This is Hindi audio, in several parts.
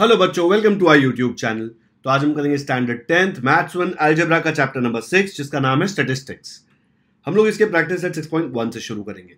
हेलो बच्चों welcome to I YouTube channel तो आज हम करेंगे standard tenth maths one algebra का चैप्टर नंबर सिक्स जिसका नाम है स्टेटिस्टिक्स हम लोग इसके practice set six point one से शुरू करेंगे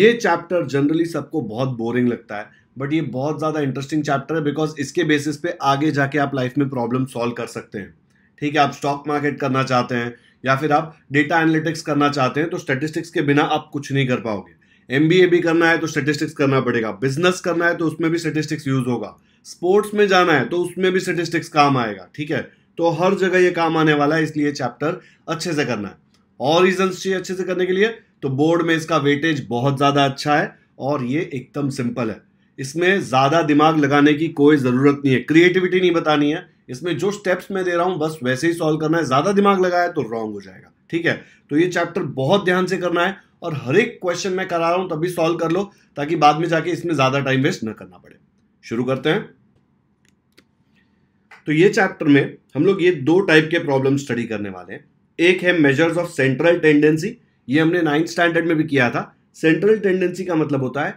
ये चैप्टर जनरली सबको बहुत बोरिंग लगता है बट ये बहुत ज़्यादा इंटरेस्टिंग चैप्टर है बिकॉज इसके बेसिस पे आगे जाके आप लाइफ में प्रॉब्लम सॉल्व कर सकते हैं ठीक है आप स्टॉक मार्केट करना चाहते हैं या फिर आप डेटा एनालिटिक्स करना चाहते हैं तो स्टेटिस्टिक्स के बिना आप कुछ नहीं कर पाओगे एम भी करना है तो स्टेटिस्टिक्स करना पड़ेगा बिजनेस करना है तो उसमें भी स्टेटिस्टिक्स यूज़ होगा स्पोर्ट्स में जाना है तो उसमें भी स्टेटिस्टिक्स काम आएगा ठीक है तो हर जगह ये काम आने वाला है इसलिए चैप्टर अच्छे से करना है और रीजन चाहिए अच्छे से करने के लिए तो बोर्ड में इसका वेटेज बहुत ज़्यादा अच्छा है और ये एकदम सिंपल है इसमें ज़्यादा दिमाग लगाने की कोई ज़रूरत नहीं है क्रिएटिविटी नहीं बतानी है इसमें जो स्टेप्स मैं दे रहा हूं बस वैसे ही सॉल्व करना है ज़्यादा दिमाग लगाया तो रॉन्ग हो जाएगा ठीक है तो ये चैप्टर बहुत ध्यान से करना है और हर एक क्वेश्चन मैं करा रहा हूं तभी सॉल्व कर लो ताकि बाद में जाके इसमें ज़्यादा टाइम वेस्ट न करना पड़े शुरू करते हैं तो ये चैप्टर में हम लोग ये दो टाइप के प्रॉब्लम स्टडी करने वाले हैं एक है मेजर्स ऑफ सेंट्रल टेंडेंसी ये हमने नाइन्थ स्टैंडर्ड में भी किया था सेंट्रल टेंडेंसी का मतलब होता है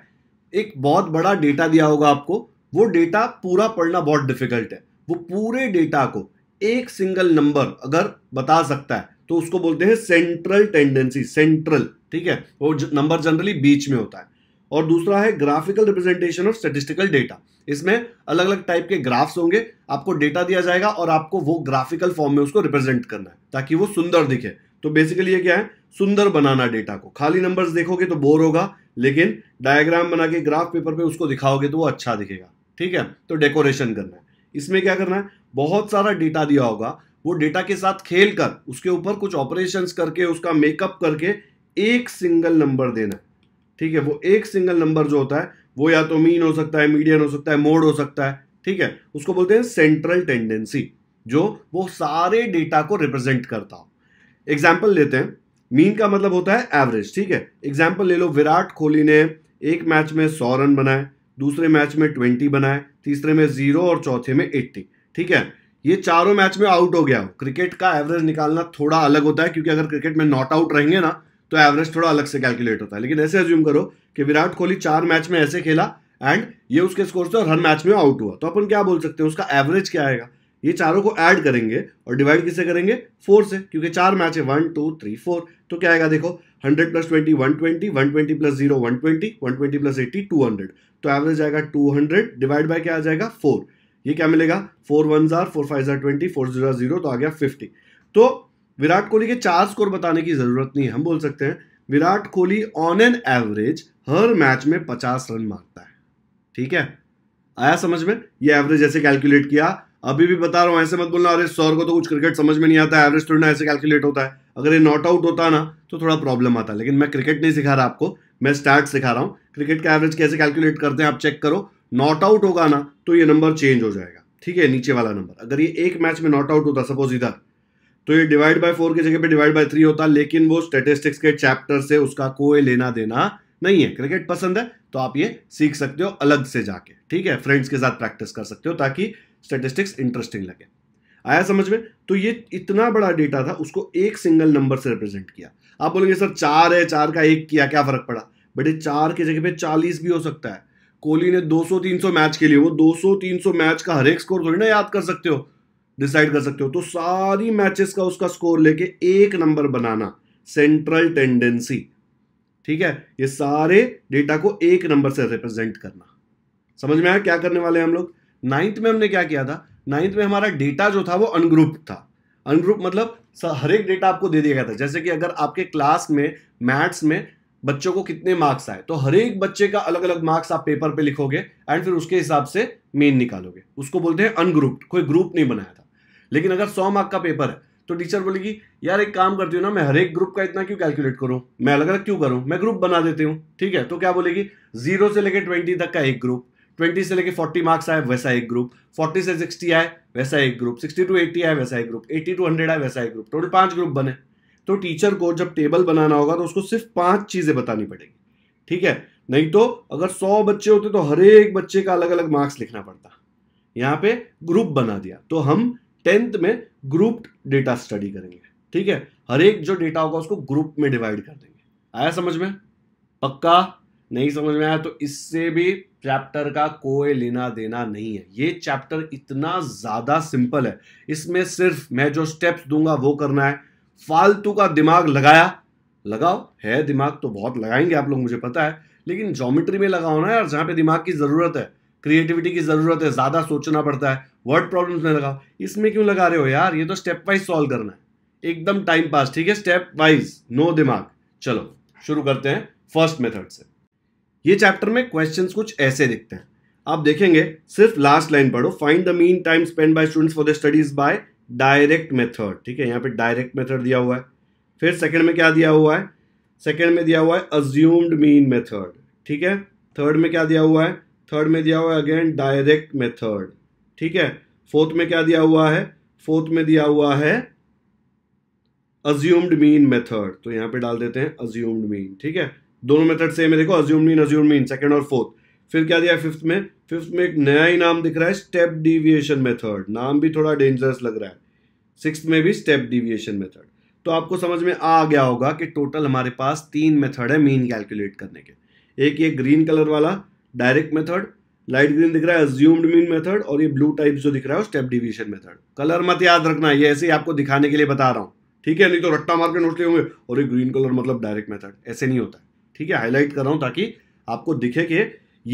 एक बहुत बड़ा डेटा दिया होगा आपको वो डेटा पूरा पढ़ना बहुत डिफिकल्ट है वो पूरे डेटा को एक सिंगल नंबर अगर बता सकता है तो उसको बोलते हैं सेंट्रल टेंडेंसी सेंट्रल ठीक है वो नंबर जनरली बीच में होता है और दूसरा है graphical representation of statistical data इसमें अलग अलग टाइप के ग्राफ्स होंगे आपको डेटा दिया जाएगा और आपको वो ग्राफिकल फॉर्म में उसको रिप्रेजेंट करना है ताकि वो सुंदर दिखे तो बेसिकली ये क्या है सुंदर बनाना डेटा को खाली नंबर्स देखोगे तो बोर होगा लेकिन डायग्राम बना के ग्राफ पेपर पे उसको दिखाओगे तो वो अच्छा दिखेगा ठीक है तो डेकोरेशन करना है इसमें क्या करना है बहुत सारा डेटा दिया होगा वो डेटा के साथ खेल कर उसके ऊपर कुछ ऑपरेशंस करके उसका मेकअप करके एक सिंगल नंबर देना है ठीक है वो एक सिंगल नंबर जो होता है वो या तो मीन हो सकता है मीडियन हो सकता है मोड हो सकता है ठीक है उसको बोलते हैं सेंट्रल टेंडेंसी जो वो सारे डेटा को रिप्रेजेंट करता हो एग्जाम्पल लेते हैं मीन का मतलब होता है एवरेज ठीक है एग्जाम्पल ले लो विराट कोहली ने एक मैच में सौ रन बनाए दूसरे मैच में ट्वेंटी बनाए तीसरे में जीरो और चौथे में एट्टी ठीक है ये चारों मैच में आउट हो गया हो क्रिकेट का एवरेज निकालना थोड़ा अलग होता है क्योंकि अगर क्रिकेट में नॉट आउट रहेंगे ना तो एवरेज थोड़ा अलग से कैलकुलेट होता है लेकिन ऐसे एज्यूम करो कि विराट कोहली चार मैच में ऐसे खेला एंड ये उसके स्कोर से और हर मैच में आउट हुआ तो अपन क्या बोल सकते हैं उसका एवरेज क्या आएगा ये चारों को ऐड करेंगे और डिवाइड किससे करेंगे फोर से क्योंकि चार मैच है वन टू थ्री फोर तो क्या आएगा देखो hundred plus twenty one twenty one twenty plus zero one twenty one twenty plus eighty two hundred तो एवरेज आएगा टू हंड्रेड डिवाइड बाय क्या आ जाएगा फोर ये क्या मिलेगा फोर वन जार फोर फाइव जार ट्वेंटी फोर जीरो जीरो तो आ गया फिफ्टी तो विराट कोहली के चार स्कोर बताने की जरूरत नहीं हम बोल सकते हैं Virat Kohli on an average हर मैच में पचास रन मारता है ठीक है आया समझ में ये एवरेज ऐसे कैलकुलेट किया अभी भी बता रहा हूं ऐसे मत बोलना अरे सौर को तो कुछ क्रिकेट समझ में नहीं आता एवरेज थोड़ी ना ऐसे कैलकुलेट होता है अगर ये नॉट आउट होता ना तो थोड़ा प्रॉब्लम आता लेकिन मैं क्रिकेट नहीं सिखा रहा आपको मैं स्टार्ट सिखा रहा हूं क्रिकेट का एवरेज कैसे कैलकुलेट करते हैं आप चेक करो नॉट आउट होगा ना तो ये नंबर चेंज हो जाएगा ठीक है नीचे वाला नंबर अगर ये एक मैच में नॉट आउट होता सपोज इधर तो ये डिवाइड बाय फोर की जगह पे डिवाइड बाय थ्री होता लेकिन वो स्टेटिस्टिक्स के चैप्टर से उसका कोई लेना देना नहीं है क्रिकेट पसंद है तो आप ये सीख सकते हो अलग से जाके ठीक है फ्रेंड्स के साथ प्रैक्टिस कर सकते हो ताकि स्टेटिस्टिक्स इंटरेस्टिंग लगे आया समझ में तो ये इतना बड़ा डेटा था उसको एक सिंगल नंबर से रिप्रेजेंट किया आप बोलेंगे सर चार है चार का एक किया क्या फर्क पड़ा बेटे चार की जगह पे चालीस भी हो सकता है कोहली ने 200-300 मैच के लिए वो 200-300 मैच का हर एक स्कोर थोड़ी ना याद कर सकते हो डिसाइड कर सकते हो तो सारी मैचेस का उसका स्कोर लेके एक नंबर बनाना सेंट्रल टेंडेंसी ठीक है ये सारे डेटा को एक नंबर से रिप्रेजेंट करना समझ में आया क्या करने वाले हैं हम लोग नाइन्थ में हमने क्या किया था नाइन्थ में हमारा डेटा जो था वो अनग्रुप था अनग्रुप मतलब हर एक डेटा आपको दे दिया गया था जैसे कि अगर आपके क्लास में मैथ्स में बच्चों को कितने मार्क्स आए तो हर एक बच्चे का अलग अलग मार्क्स आप पेपर पे लिखोगे एंड फिर उसके हिसाब से मेन निकालोगे उसको बोलते हैं अनग्रुप्ड कोई ग्रुप नहीं बनाया था लेकिन अगर सौ मार्क का पेपर है तो टीचर बोलेगी यार एक काम करती हूँ ना मैं हर एक ग्रुप का इतना क्यों कैलकुलेट करूँ मैं अलग अलग क्यों करूँ मैं ग्रुप बना देती हूँ ठीक है तो क्या बोलेगी जीरो से लेकर ट्वेंटी तक का एक ग्रुप ट्वेंटी से लेके फोर्टी मार्क्स आए वैसा एक ग्रुप फोर्टी से सिक्सटी आए वैसा एक ग्रुप सिक्सटी टू एट्टी आए वैसा एक ग्रुप एट्टी टू हंड्रेड आए वैसा एक ग्रुप टोटल पांच ग्रुप बने तो टीचर को जब टेबल बनाना होगा तो उसको सिर्फ पांच चीज़ें बतानी पड़ेगी ठीक है नहीं तो अगर सौ बच्चे होते तो हर एक बच्चे का अलग अलग मार्क्स लिखना पड़ता यहाँ पे ग्रुप बना दिया तो हम टेंथ में ग्रुप डेटा स्टडी करेंगे ठीक है हर एक जो डेटा होगा उसको ग्रुप में डिवाइड कर देंगे आया समझ में पक्का नहीं समझ में आया तो इससे भी चैप्टर का कोई लेना देना नहीं है ये चैप्टर इतना ज़्यादा सिंपल है इसमें सिर्फ मैं जो स्टेप्स दूंगा वो करना है फालतू का दिमाग लगाया लगाओ है दिमाग तो बहुत लगाएंगे आप लोग मुझे पता है लेकिन जोमेट्री में लगाओ ना यार जहां पे दिमाग की ज़रूरत है क्रिएटिविटी की ज़रूरत है ज़्यादा सोचना पड़ता है वर्ड प्रॉब्लम्स में लगा इसमें क्यों लगा रहे हो यार ये तो स्टेप वाइज सॉल्व करना है एकदम टाइम पास ठीक है स्टेप वाइज नो दिमाग चलो शुरू करते हैं फर्स्ट मेथड से ये चैप्टर में क्वेश्चन कुछ ऐसे दिखते हैं आप देखेंगे सिर्फ लास्ट लाइन पढ़ो find the mean time spend by students for the studies by direct method ठीक है यहाँ पे डायरेक्ट मेथड दिया हुआ है फिर सेकंड में क्या दिया हुआ है सेकंड में दिया हुआ है अज्यूम्ड मीन मेथड ठीक है थर्ड में क्या दिया हुआ है थर्ड में दिया हुआ है अगेन डायरेक्ट मेथड ठीक है फोर्थ में क्या दिया हुआ है फोर्थ में दिया हुआ है अज्यूम्ड मीन मेथड तो यहां पे डाल देते हैं अज्यूम्ड मीन ठीक है दोनों मेथड सेम है देखो assumed mean assumed mean second और फोर्थ फिर क्या दिया फिफ्थ में फिफ्थ में एक नया ही नाम दिख रहा है स्टेप डिविएशन मेथड नाम भी थोड़ा डेंजरस लग रहा है सिक्स में भी स्टेप डिविएशन मेथड तो आपको समझ में आ गया होगा कि टोटल हमारे पास तीन मेथड है मीन कैलकुलेट करने के एक ये ग्रीन कलर वाला डायरेक्ट मेथड लाइट ग्रीन दिख रहा है अज्यूम्ड मीन मेथड और ये ब्लू टाइप जो दिख रहा है स्टेप डिविशन मेथड कलर मत याद रखना ये ऐसे ही आपको दिखाने के लिए बता रहा हूँ ठीक है नहीं तो रट्टा मार के नोट लिए होंगे और ये ग्रीन कलर मतलब डायरेक्ट मेथड ऐसे नहीं होता ठीक है हाईलाइट कर रहा हूँ ताकि आपको दिखे कि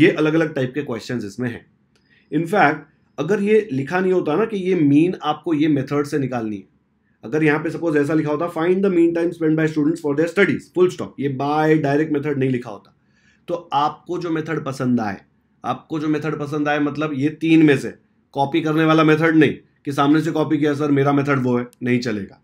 ये अलग अलग टाइप के क्वेश्चन इसमें हैं इनफैक्ट अगर ये लिखा नहीं होता ना कि ये मीन आपको ये मेथड से निकालनी है अगर यहाँ पे सपोज ऐसा लिखा होता find the mean time spend by students for their studies full stop ये बाय डायरेक्ट मेथड नहीं लिखा होता तो आपको जो मेथड पसंद आए आपको जो मेथड पसंद आए मतलब ये तीन में से कॉपी करने वाला मेथड नहीं कि सामने से कॉपी किया सर मेरा मेथड वो है नहीं चलेगा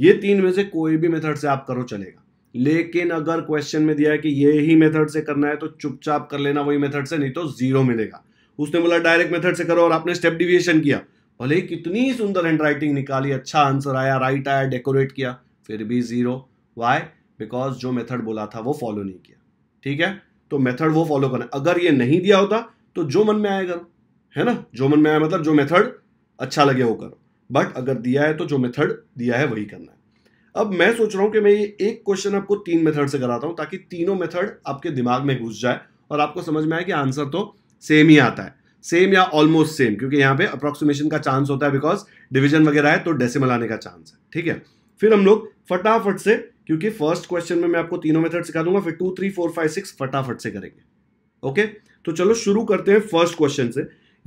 ये तीन में से कोई भी मेथड से आप करो चलेगा लेकिन अगर क्वेश्चन में दिया है कि ये ही मेथड से करना है तो चुपचाप कर लेना वही मेथड से नहीं तो जीरो मिलेगा उसने बोला डायरेक्ट मेथड से करो और आपने स्टेप डिविएशन किया भले ही कितनी सुंदर हैंड राइटिंग निकाली अच्छा आंसर आया राइट आया डेकोरेट किया फिर भी जीरो वाई बिकॉज जो मेथड बोला था वो फॉलो नहीं किया ठीक है तो मेथड वो फॉलो करना अगर ये नहीं दिया होता तो जो मन में आएगा है ना जो मन में आया मतलब जो मेथड अच्छा लगे वो करो बट अगर दिया है तो जो मेथड दिया है वही करना है अब मैं सोच रहा हूं कि मैं ये एक क्वेश्चन आपको तीन मेथड से कराता हूं ताकि तीनों मेथड आपके दिमाग में घुस जाए और आपको समझ में आए कि आंसर तो सेम ही आता है सेम या ऑलमोस्ट सेम क्योंकि यहां पे अप्रोक्सीमेशन का चांस होता है बिकॉज डिवीजन वगैरह है तो डेसिमल आने का चांस है ठीक है फिर हम लोग फटाफट से क्योंकि फर्स्ट क्वेश्चन में मैं आपको तीनों मेथड सिखा दूंगा फिर two three four five six फटाफट से करेंगे ओके तो चलो शुरू करते हैं फर्स्ट क्वेश्चन से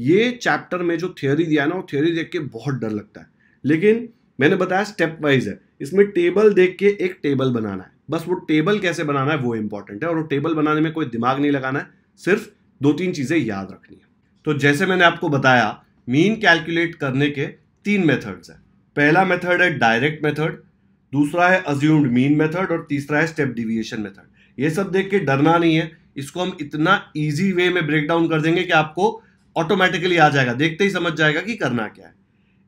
ये चैप्टर में जो थ्योरी दिया ना वो थ्योरी देख के बहुत डर लगता है लेकिन मैंने बताया स्टेप वाइज है इसमें टेबल देख के एक टेबल बनाना है बस वो टेबल कैसे बनाना है वो इंपॉर्टेंट है और वो टेबल बनाने में कोई दिमाग नहीं लगाना है सिर्फ दो तीन चीज़ें याद रखनी है तो जैसे मैंने आपको बताया मीन कैलकुलेट करने के तीन मेथड्स हैं पहला मेथड है डायरेक्ट मेथड दूसरा है अज्यूम्ड मीन मेथड और तीसरा है स्टेप डिविएशन मेथड ये सब देख के डरना नहीं है इसको हम इतना ईजी वे में ब्रेक डाउन कर देंगे कि आपको ऑटोमेटिकली आ जाएगा देखते ही समझ जाएगा कि करना क्या है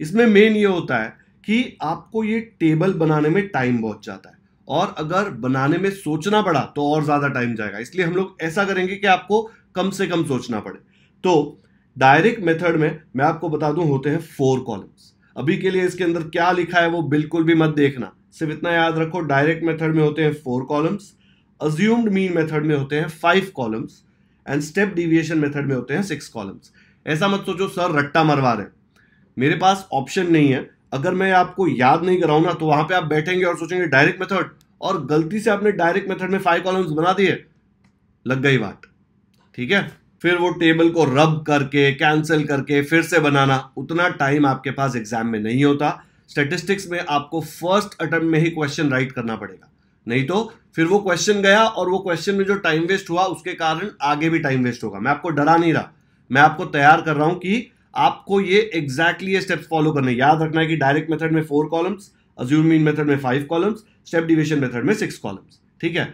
इसमें मेन ये होता है कि आपको ये टेबल बनाने में टाइम बहुत जाता है और अगर बनाने में सोचना पड़ा तो और ज़्यादा टाइम जाएगा इसलिए हम लोग ऐसा करेंगे कि आपको कम से कम सोचना पड़े तो डायरेक्ट मेथड में मैं आपको बता दूं होते हैं फोर कॉलम्स अभी के लिए इसके अंदर क्या लिखा है वो बिल्कुल भी मत देखना सिर्फ इतना याद रखो डायरेक्ट मेथड में होते हैं four columns assumed mean method में होते हैं five columns and step deviation method में होते हैं सिक्स कॉलम्स ऐसा मत सोचो सर रट्टा मरवा रहे मेरे पास ऑप्शन नहीं है अगर मैं आपको याद नहीं कराऊँ ना तो वहाँ पे आप बैठेंगे और सोचेंगे डायरेक्ट मेथड और गलती से आपने डायरेक्ट मेथड में फाइव कॉलम्स बना दिए लग गई बात ठीक है फिर वो टेबल को रब करके कैंसिल करके फिर से बनाना उतना टाइम आपके पास एग्जाम में नहीं होता स्टेटिस्टिक्स में आपको फर्स्ट अटेम्प्ट में ही क्वेश्चन राइट करना पड़ेगा नहीं तो फिर वो क्वेश्चन गया और वो क्वेश्चन में जो टाइम वेस्ट हुआ उसके कारण आगे भी टाइम वेस्ट होगा मैं आपको डरा नहीं रहा मैं आपको तैयार कर रहा हूं कि आपको ये एग्जैक्टली ये स्टेप्स फॉलो करने याद रखना है कि डायरेक्ट मेथड में फोर कॉलम्स अज्यूमिंग मेथड में five columns step division method में सिक्स कॉलम्स ठीक है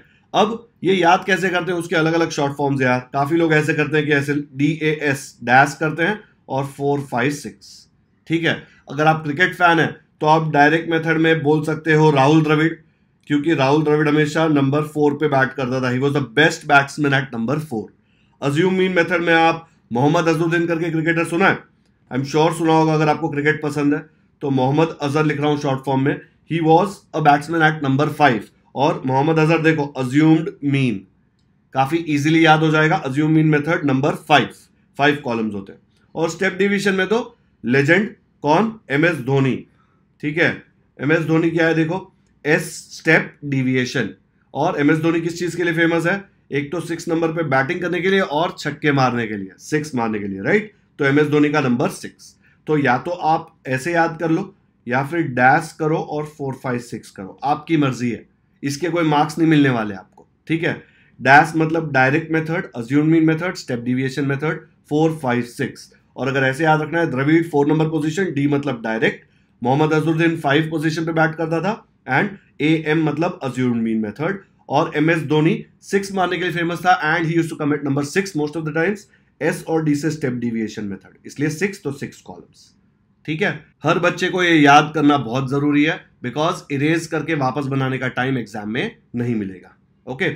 अब ये याद कैसे करते हैं उसके अलग अलग शॉर्ट फॉर्म्स यार काफ़ी लोग ऐसे करते हैं कि ऐसे डी ए एस डैश करते हैं और फोर फाइव सिक्स ठीक है अगर आप क्रिकेट फैन हैं तो आप डायरेक्ट मेथड में बोल सकते हो राहुल द्रविड़ क्योंकि राहुल द्रविड़ हमेशा नंबर फोर पे बैट करता था he was the best batsman at number four assume mean method में आप मोहम्मद अजरुद्दीन करके क्रिकेटर सुना है आई एम श्योर सुना होगा अगर आपको क्रिकेट पसंद है तो मोहम्मद अजहर लिख रहा हूं शॉर्ट फॉर्म में he was a batsman at number five और मोहम्मद अजहर देखो अज्यूम्ड मीन काफ़ी इजीली याद हो जाएगा assume mean method number five five columns होते हैं और स्टेप डिवीजन में तो लेजेंड कौन एम एस धोनी ठीक है एम एस धोनी क्या है देखो एस स्टेप डिविएशन और एम एस धोनी किस चीज़ के लिए फेमस है एक तो सिक्स नंबर पे बैटिंग करने के लिए और छक्के मारने के लिए सिक्स मारने के लिए राइट तो एम एस धोनी का नंबर सिक्स तो या तो आप ऐसे याद कर लो या फिर डैश करो और फोर फाइव सिक्स करो आपकी मर्जी है इसके कोई मार्क्स नहीं मिलने वाले आपको ठीक है डैश मतलब direct method assume mean method step deviation method four five six और अगर ऐसे याद रखना है Dravid four number position D मतलब direct Mohammad Azharuddin five position पे बैट करता था एंड ए एम मतलब अज्यूम मीन मेथड और एम एस धोनी सिक्स मारने के लिए फेमस था and he use to commit number six most of the times S और डी से स्टेप डिविएशन मेथड इसलिए सिक्स तो सिक्स कॉलम्स ठीक है हर बच्चे को ये याद करना बहुत जरूरी है बिकॉज इरेज करके वापस बनाने का टाइम एग्जाम में नहीं मिलेगा ओके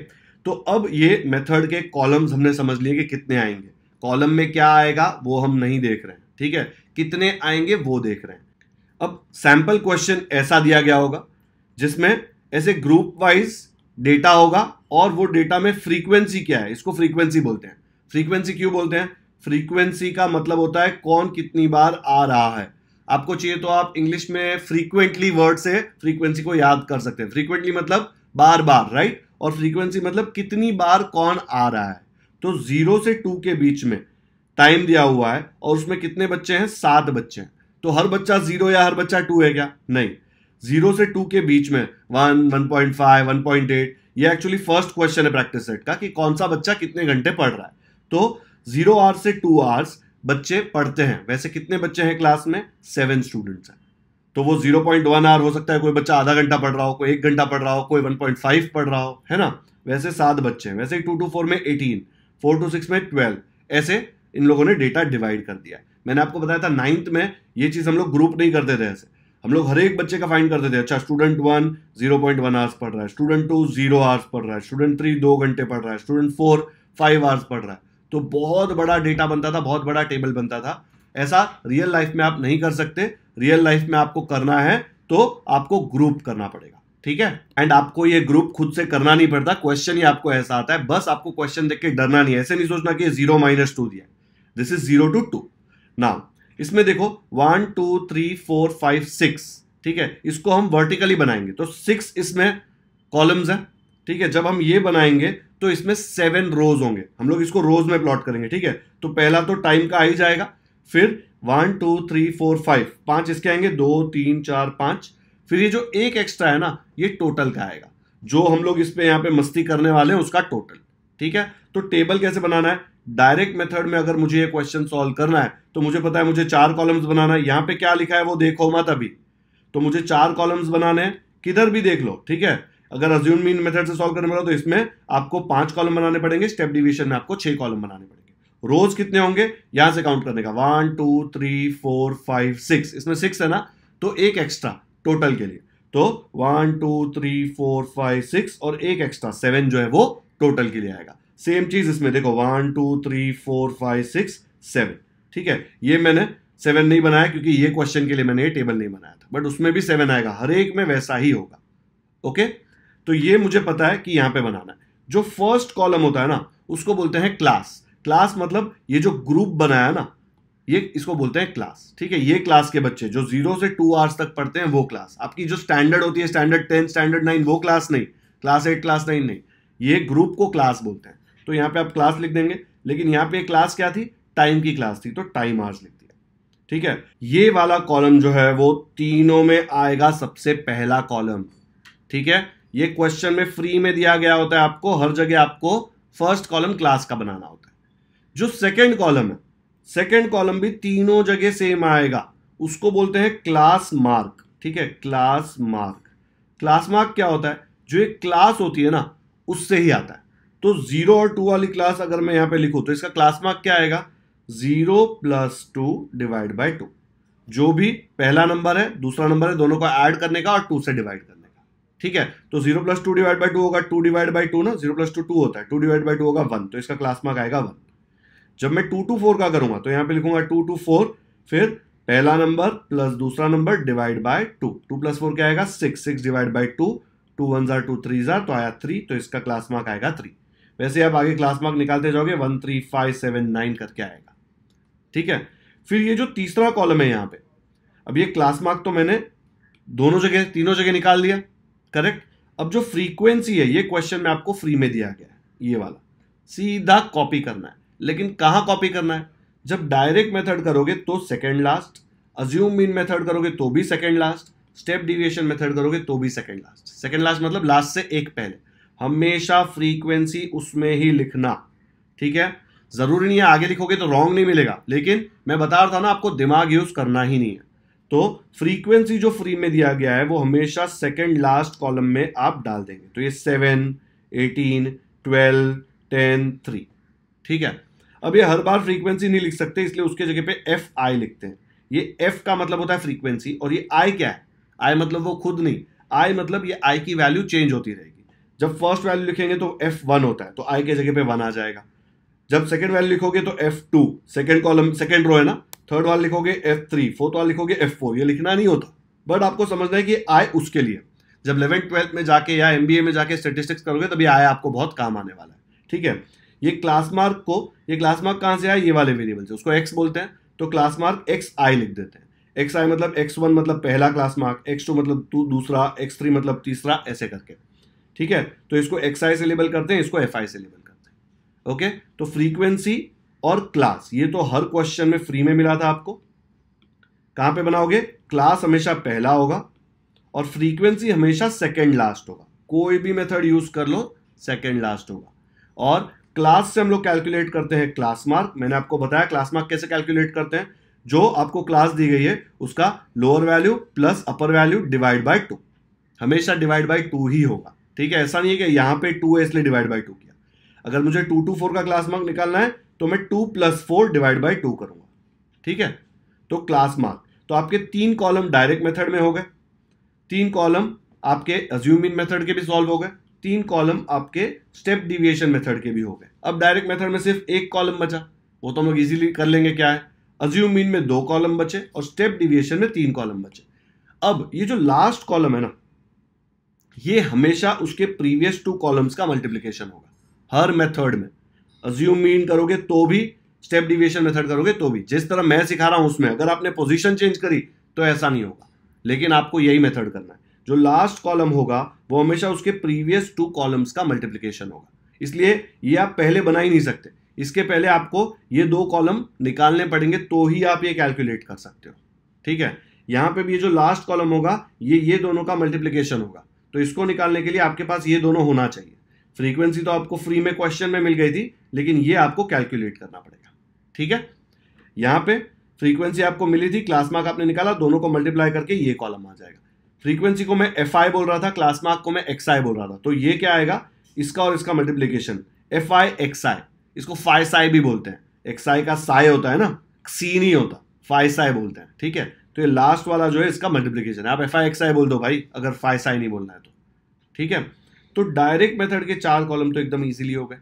तो अब ये मेथड के कॉलम्स हमने समझ लिए कि कितने आएंगे कॉलम में क्या आएगा वो हम नहीं देख रहे हैं ठीक है कितने आएंगे वो देख रहे हैं अब सैंपल क्वेश्चन ऐसा दिया गया होगा जिसमें ऐसे ग्रुप वाइज डेटा होगा और वो डेटा में फ्रीक्वेंसी क्या है इसको फ्रीक्वेंसी बोलते हैं फ्रीक्वेंसी क्यों बोलते हैं फ्रीक्वेंसी का मतलब होता है कौन कितनी बार आ रहा है आपको चाहिए तो आप इंग्लिश में फ्रीक्वेंटली वर्ड से फ्रीक्वेंसी को याद कर सकते हैं फ्रीक्वेंटली मतलब बार बार राइट और फ्रीक्वेंसी मतलब कितनी बार कौन आ रहा है तो जीरो से टू के बीच में टाइम दिया हुआ है और उसमें कितने बच्चे हैं सात बच्चे हैं तो हर बच्चा जीरो या हर बच्चा टू है क्या नहीं जीरो से टू के बीच में one one point five one point eight ये एक्चुअली फर्स्ट क्वेश्चन है प्रैक्टिस सेट का कि कौन सा बच्चा कितने घंटे पढ़ रहा है तो जीरो आवर से टू आवर्स बच्चे पढ़ते हैं वैसे कितने बच्चे हैं क्लास में सेवन स्टूडेंट्स हैं तो वो जीरो पॉइंट वन आवर हो सकता है कोई बच्चा आधा घंटा पढ़ रहा हो कोई एक घंटा पढ़ रहा हो कोई वन पॉइंट फाइव पढ़ रहा हो है ना वैसे सात बच्चे हैं वैसे टू टू फोर में एटीन फोर टू सिक्स में ट्वेल्व ऐसे इन लोगों ने डेटा डिवाइड कर दिया है मैंने आपको बताया था नाइन्थ में ये चीज़ हम लोग ग्रुप नहीं करते थे ऐसे हम लोग हर एक बच्चे का फाइंड करते थे अच्छा student one zero point one hours पढ़ रहा है स्टूडेंट टू जीरो आवर्स पढ़ रहा है स्टूडेंट थ्री दो घंटे पढ़ रहा है स्टूडेंट फोर फाइव आवर्स पढ़ रहा है तो बहुत बड़ा डेटा बनता था बहुत बड़ा टेबल बनता था ऐसा रियल लाइफ में आप नहीं कर सकते रियल लाइफ में आपको करना है तो आपको ग्रुप करना पड़ेगा ठीक है एंड आपको ये ग्रुप खुद से करना नहीं पड़ता क्वेश्चन ही आपको ऐसा आता है बस आपको क्वेश्चन देख के डरना नहीं है ऐसे नहीं सोचना कि जीरो माइनस टू दिया this is zero two two now इसमें देखो one two three four five six ठीक है इसको हम वर्टिकली बनाएंगे तो सिक्स इसमें कॉलम्स है ठीक है जब हम ये बनाएंगे तो इसमें सेवन रोज होंगे हम लोग इसको रोज में प्लॉट करेंगे ठीक है तो पहला तो टाइम का आ ही जाएगा फिर one two three four five पांच इसके आएंगे दो तीन चार पांच फिर ये जो एक एक्स्ट्रा है ना ये टोटल का आएगा जो हम लोग इस पर यहाँ पे मस्ती करने वाले हैं उसका टोटल ठीक है तो टेबल कैसे बनाना है डायरेक्ट मेथड में अगर मुझे ये क्वेश्चन सॉल्व करना है तो मुझे पता है मुझे चार कॉलम्स बनाना है यहाँ पे क्या लिखा है वो देखो मत अभी तो मुझे चार कॉलम्स बनाने हैं किधर भी देख लो ठीक है अगर अज्यूम मीन मेथड से सॉल्व करने वाला तो इसमें आपको पांच कॉलम बनाने पड़ेंगे स्टेप डिविजन में आपको छह कॉलम बनाने पड़ेंगे रोज कितने होंगे यहां से काउंट करने का one two three four five six इसमें सिक्स है ना तो एक एक्स्ट्रा टोटल के लिए तो one two three four five six और एक एक्स्ट्रा सेवन जो है वो टोटल के लिए आएगा सेम चीज इसमें देखो one two three four five six seven ठीक है ये मैंने सेवन नहीं बनाया क्योंकि ये क्वेश्चन के लिए मैंने ये टेबल नहीं बनाया था बट उसमें भी सेवन आएगा हर एक में वैसा ही होगा ओके तो ये मुझे पता है कि यहां पे बनाना है जो फर्स्ट कॉलम होता है ना उसको बोलते हैं क्लास क्लास मतलब ये जो ग्रुप बनाया ना ये इसको बोलते हैं क्लास ठीक है ये क्लास के बच्चे जो जीरो से टू आवर्स तक पढ़ते हैं वो क्लास आपकी जो स्टैंडर्ड होती है स्टैंडर्ड टेन स्टैंडर्ड नाइन वो क्लास नहीं क्लास एट क्लास नाइन नहीं ये ग्रुप को क्लास बोलते हैं तो यहाँ पे आप क्लास लिख देंगे लेकिन यहाँ पे क्लास क्या थी टाइम की क्लास थी तो टाइम आर्स लिख दिया ठीक है ये वाला कॉलम जो है वो तीनों में आएगा सबसे पहला कॉलम ठीक है ये क्वेश्चन में फ्री में दिया गया होता है आपको हर जगह आपको फर्स्ट कॉलम क्लास का बनाना होता है जो सेकेंड कॉलम है सेकेंड कॉलम भी तीनों जगह सेम आएगा उसको बोलते हैं क्लास मार्क ठीक है क्लास मार्क क्लास मार्क क्या होता है जो एक क्लास होती है ना उससे ही आता है तो जीरो और टू वाली क्लास अगर मैं यहां पे लिखू तो इसका क्लास मार्क क्या आएगा zero plus two divide by two जो भी पहला नंबर है दूसरा नंबर है दोनों को ऐड करने का और टू से डिवाइड करने का ठीक है तो zero plus two divide by two होगा टू डिवाइड बाई टू ना जीरो प्लस टू टू होता है टू डिवाइड बाई टू होगा वन तो इसका क्लास मार्क आएगा वन जब मैं टू टू फोर का करूंगा तो यहां पर लिखूंगा टू टू फोर फिर पहला नंबर प्लस दूसरा number divide by two two plus four क्या आएगा six six divide by two two one jar two three जार तो आया थ्री तो इसका क्लास मार्क आएगा थ्री वैसे आप आगे क्लास मार्क निकालते जाओगे one three five seven nine करके आएगा ठीक है फिर ये जो तीसरा कॉलम है यहाँ पे अब ये क्लास मार्क तो मैंने दोनों जगह तीनों जगह निकाल दिया करेक्ट अब जो फ्रीक्वेंसी है ये क्वेश्चन में आपको फ्री में दिया गया है ये वाला सीधा कॉपी करना है लेकिन कहाँ कॉपी करना है जब डायरेक्ट मेथड करोगे तो second last assume mean method करोगे तो भी second last step deviation method करोगे तो भी सेकेंड लास्ट सेकेंड लास्ट मतलब लास्ट से एक पहले हमेशा फ्रीक्वेंसी उसमें ही लिखना ठीक है ज़रूरी नहीं है आगे लिखोगे तो रॉन्ग नहीं मिलेगा लेकिन मैं बता रहा था ना आपको दिमाग यूज़ करना ही नहीं है तो फ्रीक्वेंसी जो फ्री में दिया गया है वो हमेशा सेकेंड लास्ट कॉलम में आप डाल देंगे तो ये seven eighteen twelve ten three ठीक है अब ये हर बार फ्रीक्वेंसी नहीं लिख सकते इसलिए उसके जगह पे एफ आई लिखते हैं ये एफ का मतलब होता है फ्रीक्वेंसी और ये आई क्या है आई मतलब वो खुद नहीं आई मतलब ये आई की वैल्यू चेंज होती रहेगी जब फर्स्ट वैल्यू लिखेंगे तो एफ वन होता है तो आई के जगह पे वन आ जाएगा जब सेकंड वैल्यू लिखोगे तो F two second column second row है ना थर्ड वाला लिखोगे एफ थ्री फोर्थ वाला लिखोगे एफ फोर ये लिखना नहीं होता बट आपको समझना है कि आय उसके लिए जब इलेवेंथ ट्वेल्थ में जाके या एम में जाके स्टेटिस्टिक्स करोगे तभी आय आपको बहुत काम आने वाला है ठीक है ये क्लास मार्क को ये क्लास मार्क कहाँ से आए ये वाले वेरिएबल से उसको एक्स बोलते हैं तो क्लास मार्क एक्स आई लिख देते हैं एक्स आई मतलब एक्स वन मतलब पहला क्लास मार्क एक्स टू मतलब टू दूसरा एक्स थ्री मतलब तीसरा ऐसे करके ठीक है तो इसको एक्स आई से लेबल करते हैं इसको एफ आई से लेबल करते हैं ओके तो फ्रीक्वेंसी और क्लास ये तो हर क्वेश्चन में फ्री में मिला था आपको कहां पे बनाओगे क्लास हमेशा पहला होगा और फ्रीक्वेंसी हमेशा सेकेंड लास्ट होगा कोई भी मेथड यूज कर लो सेकेंड लास्ट होगा और क्लास से हम लोग कैलकुलेट करते हैं क्लास मार्क मैंने आपको बताया क्लास मार्क कैसे कैलकुलेट करते हैं जो आपको क्लास दी गई है उसका lower value plus upper value divide by two हमेशा डिवाइड बाय टू ही होगा ठीक है ऐसा नहीं है कि यहां पे टू है इसलिए डिवाइड बाई टू किया अगर मुझे टू टू फोर का क्लास मार्क निकालना है तो मैं two plus four divide by two करूंगा ठीक है तो क्लास मार्क तो आपके तीन कॉलम डायरेक्ट मेथड में हो गए तीन कॉलम आपके अज्यूम मेथड के भी सॉल्व हो गए तीन कॉलम आपके स्टेप डिविएशन मेथड के भी हो गए अब डायरेक्ट मेथड में सिर्फ एक कॉलम बचा वो तो हम लोग इजीली कर लेंगे क्या है अज्यूम में दो कॉलम बचे और स्टेप डिविएशन में तीन कॉलम बचे अब ये जो लास्ट कॉलम है ना ये हमेशा उसके प्रीवियस टू कॉलम्स का मल्टीप्लीकेशन होगा हर मेथड में अज्यूम मीन करोगे तो भी स्टेप डिविएशन मेथड करोगे तो भी जिस तरह मैं सिखा रहा हूं उसमें अगर आपने पोजिशन चेंज करी तो ऐसा नहीं होगा लेकिन आपको यही मेथड करना है जो लास्ट कॉलम होगा वो हमेशा उसके प्रीवियस टू कॉलम्स का मल्टीप्लीकेशन होगा इसलिए ये आप पहले बना ही नहीं सकते इसके पहले आपको ये दो कॉलम निकालने पड़ेंगे तो ही आप ये कैलकुलेट कर सकते हो ठीक है यहां पे भी ये जो लास्ट कॉलम होगा ये ये दोनों का मल्टीप्लीकेशन होगा तो इसको निकालने के लिए आपके पास ये दोनों होना चाहिए फ्रीक्वेंसी तो आपको फ्री में क्वेश्चन में मिल गई थी लेकिन ये आपको कैलकुलेट करना पड़ेगा ठीक है यहां पे फ्रीक्वेंसी आपको मिली थी क्लास मार्क आपने निकाला दोनों को मल्टीप्लाई करके ये कॉलम आ जाएगा फ्रीक्वेंसी को मैं एफ आई बोल रहा था क्लास मार्क को मैं एक्स आई बोल रहा था तो ये क्या आएगा इसका और इसका multiplication F I x I इसको फाइव आई भी बोलते हैं एक्स आई का साय होता है ना सी नहीं होता फाइव आई बोलते हैं ठीक है तो ये लास्ट वाला जो है इसका मल्टीप्लीकेशन है आप एफ आई एक्स आई बोल दो भाई अगर फाइस आई नहीं बोलना है तो ठीक है तो डायरेक्ट मेथड के चार कॉलम तो एकदम ईजिली हो गए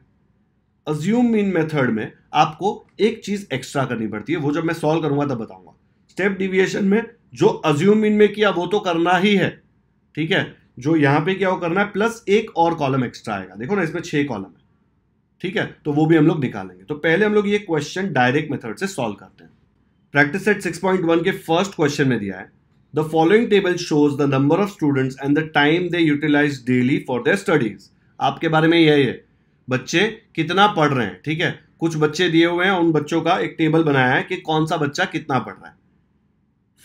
अज्यूम मीन मेथड में आपको एक चीज एक्स्ट्रा करनी पड़ती है वो जब मैं सॉल्व करूंगा तब बताऊंगा स्टेप डिविएशन में जो अज्यूम मीन में किया वो तो करना ही है ठीक है जो यहां पे क्या वो करना है प्लस एक और कॉलम एक्स्ट्रा आएगा देखो ना इसमें छह कॉलम है ठीक है तो वो भी हम लोग निकालेंगे तो पहले हम लोग ये क्वेश्चन डायरेक्ट मेथड से सॉल्व करते हैं प्रैक्टिस सेट 6.1 के फर्स्ट क्वेश्चन में दिया है the following table shows the number of students and the time they utilize daily for their studies आपके बारे में यही है बच्चे कितना पढ़ रहे हैं ठीक है कुछ बच्चे दिए हुए हैं उन बच्चों का एक टेबल बनाया है कि कौन सा बच्चा कितना पढ़ रहा है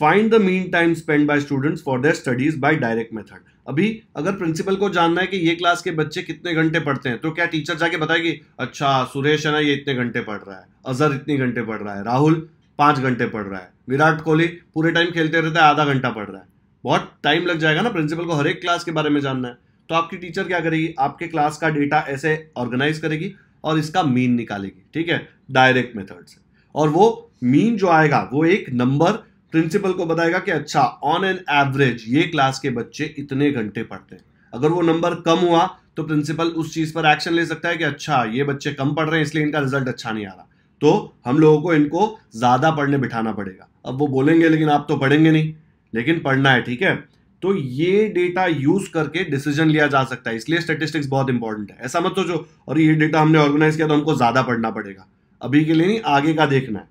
find the mean time spend by students for their studies by direct method अभी अगर प्रिंसिपल को जानना है कि ये क्लास के बच्चे कितने घंटे पढ़ते हैं तो क्या टीचर जाके बताएगी अच्छा सुरेश है ना ये इतने घंटे पढ़ रहा है अजहर इतने घंटे पढ़ रहा है राहुल पाँच घंटे पढ़ रहा है विराट कोहली पूरे टाइम खेलते रहता है आधा घंटा पढ़ रहा है बहुत टाइम लग जाएगा ना प्रिंसिपल को हर एक क्लास के बारे में जानना है तो आपकी टीचर क्या करेगी आपके क्लास का डेटा ऐसे ऑर्गेनाइज करेगी और इसका मीन निकालेगी ठीक है डायरेक्ट मेथड से और वो मीन जो आएगा वो एक नंबर प्रिंसिपल को बताएगा कि अच्छा ऑन एन एवरेज ये क्लास के बच्चे इतने घंटे पढ़ते हैं अगर वो नंबर कम हुआ तो प्रिंसिपल उस चीज पर एक्शन ले सकता है कि अच्छा ये बच्चे कम पढ़ रहे हैं इसलिए इनका रिजल्ट अच्छा नहीं आ रहा तो हम लोगों को इनको ज़्यादा पढ़ने बिठाना पड़ेगा अब वो बोलेंगे लेकिन आप तो पढ़ेंगे नहीं लेकिन पढ़ना है ठीक है तो ये डेटा यूज करके डिसीजन लिया जा सकता है इसलिए स्टेटिस्टिक्स बहुत इंपॉर्टेंट है ऐसा मत सोचो और ये डेटा हमने ऑर्गेनाइज किया तो हमको ज़्यादा पढ़ना पड़ेगा अभी के लिए नहीं आगे का देखना है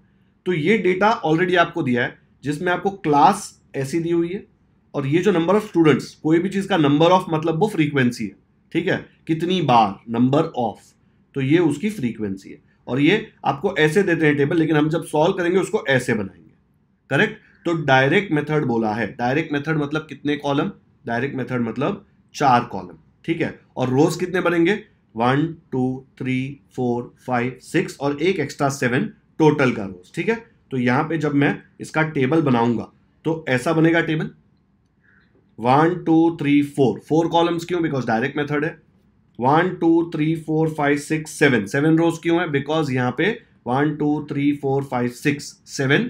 तो ये डेटा ऑलरेडी आपको दिया है जिसमें आपको क्लास ऐसी दी हुई है और ये जो नंबर ऑफ स्टूडेंट्स कोई भी चीज़ का नंबर ऑफ मतलब वो फ्रीक्वेंसी है ठीक है कितनी बार नंबर ऑफ तो ये उसकी फ्रीक्वेंसी है और ये आपको ऐसे देते हैं टेबल लेकिन हम जब सॉल्व करेंगे उसको ऐसे बनाएंगे करेक्ट तो डायरेक्ट मेथड बोला है डायरेक्ट मेथड मतलब कितने कॉलम डायरेक्ट मेथड मतलब चार कॉलम ठीक है और रोज कितने बनेंगे one two three four five six और एक एक्स्ट्रा सेवन टोटल का रोज ठीक है तो यहां पे जब मैं इसका टेबल बनाऊंगा तो ऐसा बनेगा table one two three four four columns क्यों बिकॉज डायरेक्ट मेथड है one two three four five six seven seven rows क्यों है बिकॉज यहाँ पे one two three four five six seven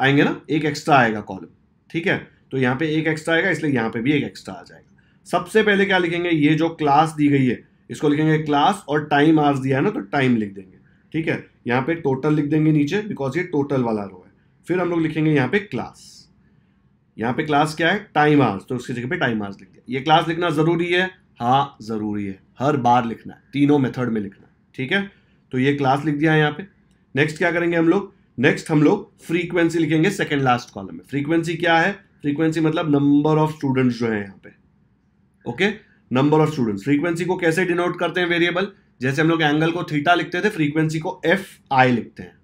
आएंगे ना एक एक्स्ट्रा आएगा कॉलम ठीक है तो यहाँ पे एक एक्स्ट्रा आएगा इसलिए यहाँ पे भी एक एक्स्ट्रा आ जाएगा सबसे पहले क्या लिखेंगे ये जो क्लास दी गई है इसको लिखेंगे क्लास और टाइम आर्स दिया है ना तो टाइम लिख देंगे ठीक है यहाँ पे टोटल लिख देंगे नीचे बिकॉज ये टोटल वाला रो है फिर हम लोग लिखेंगे यहाँ पे क्लास यहाँ पे क्लास क्या है टाइम आर्स तो उसकी जगह पे टाइम आर्स लिख दिया ये क्लास लिखना ज़रूरी है हाँ ज़रूरी है हर बार लिखना है तीनों मेथड में लिखना है ठीक है तो ये क्लास लिख दिया है यहाँ पे नेक्स्ट क्या करेंगे हम लोग नेक्स्ट हम लोग फ्रीक्वेंसी लिखेंगे सेकेंड लास्ट कॉलम में फ्रीक्वेंसी क्या है फ्रीक्वेंसी मतलब नंबर ऑफ स्टूडेंट्स जो है यहाँ पे okay number of students frequency को कैसे डिनोट करते हैं वेरिएबल जैसे हम लोग एंगल को थीटा लिखते थे फ्रीक्वेंसी को एफ आई लिखते हैं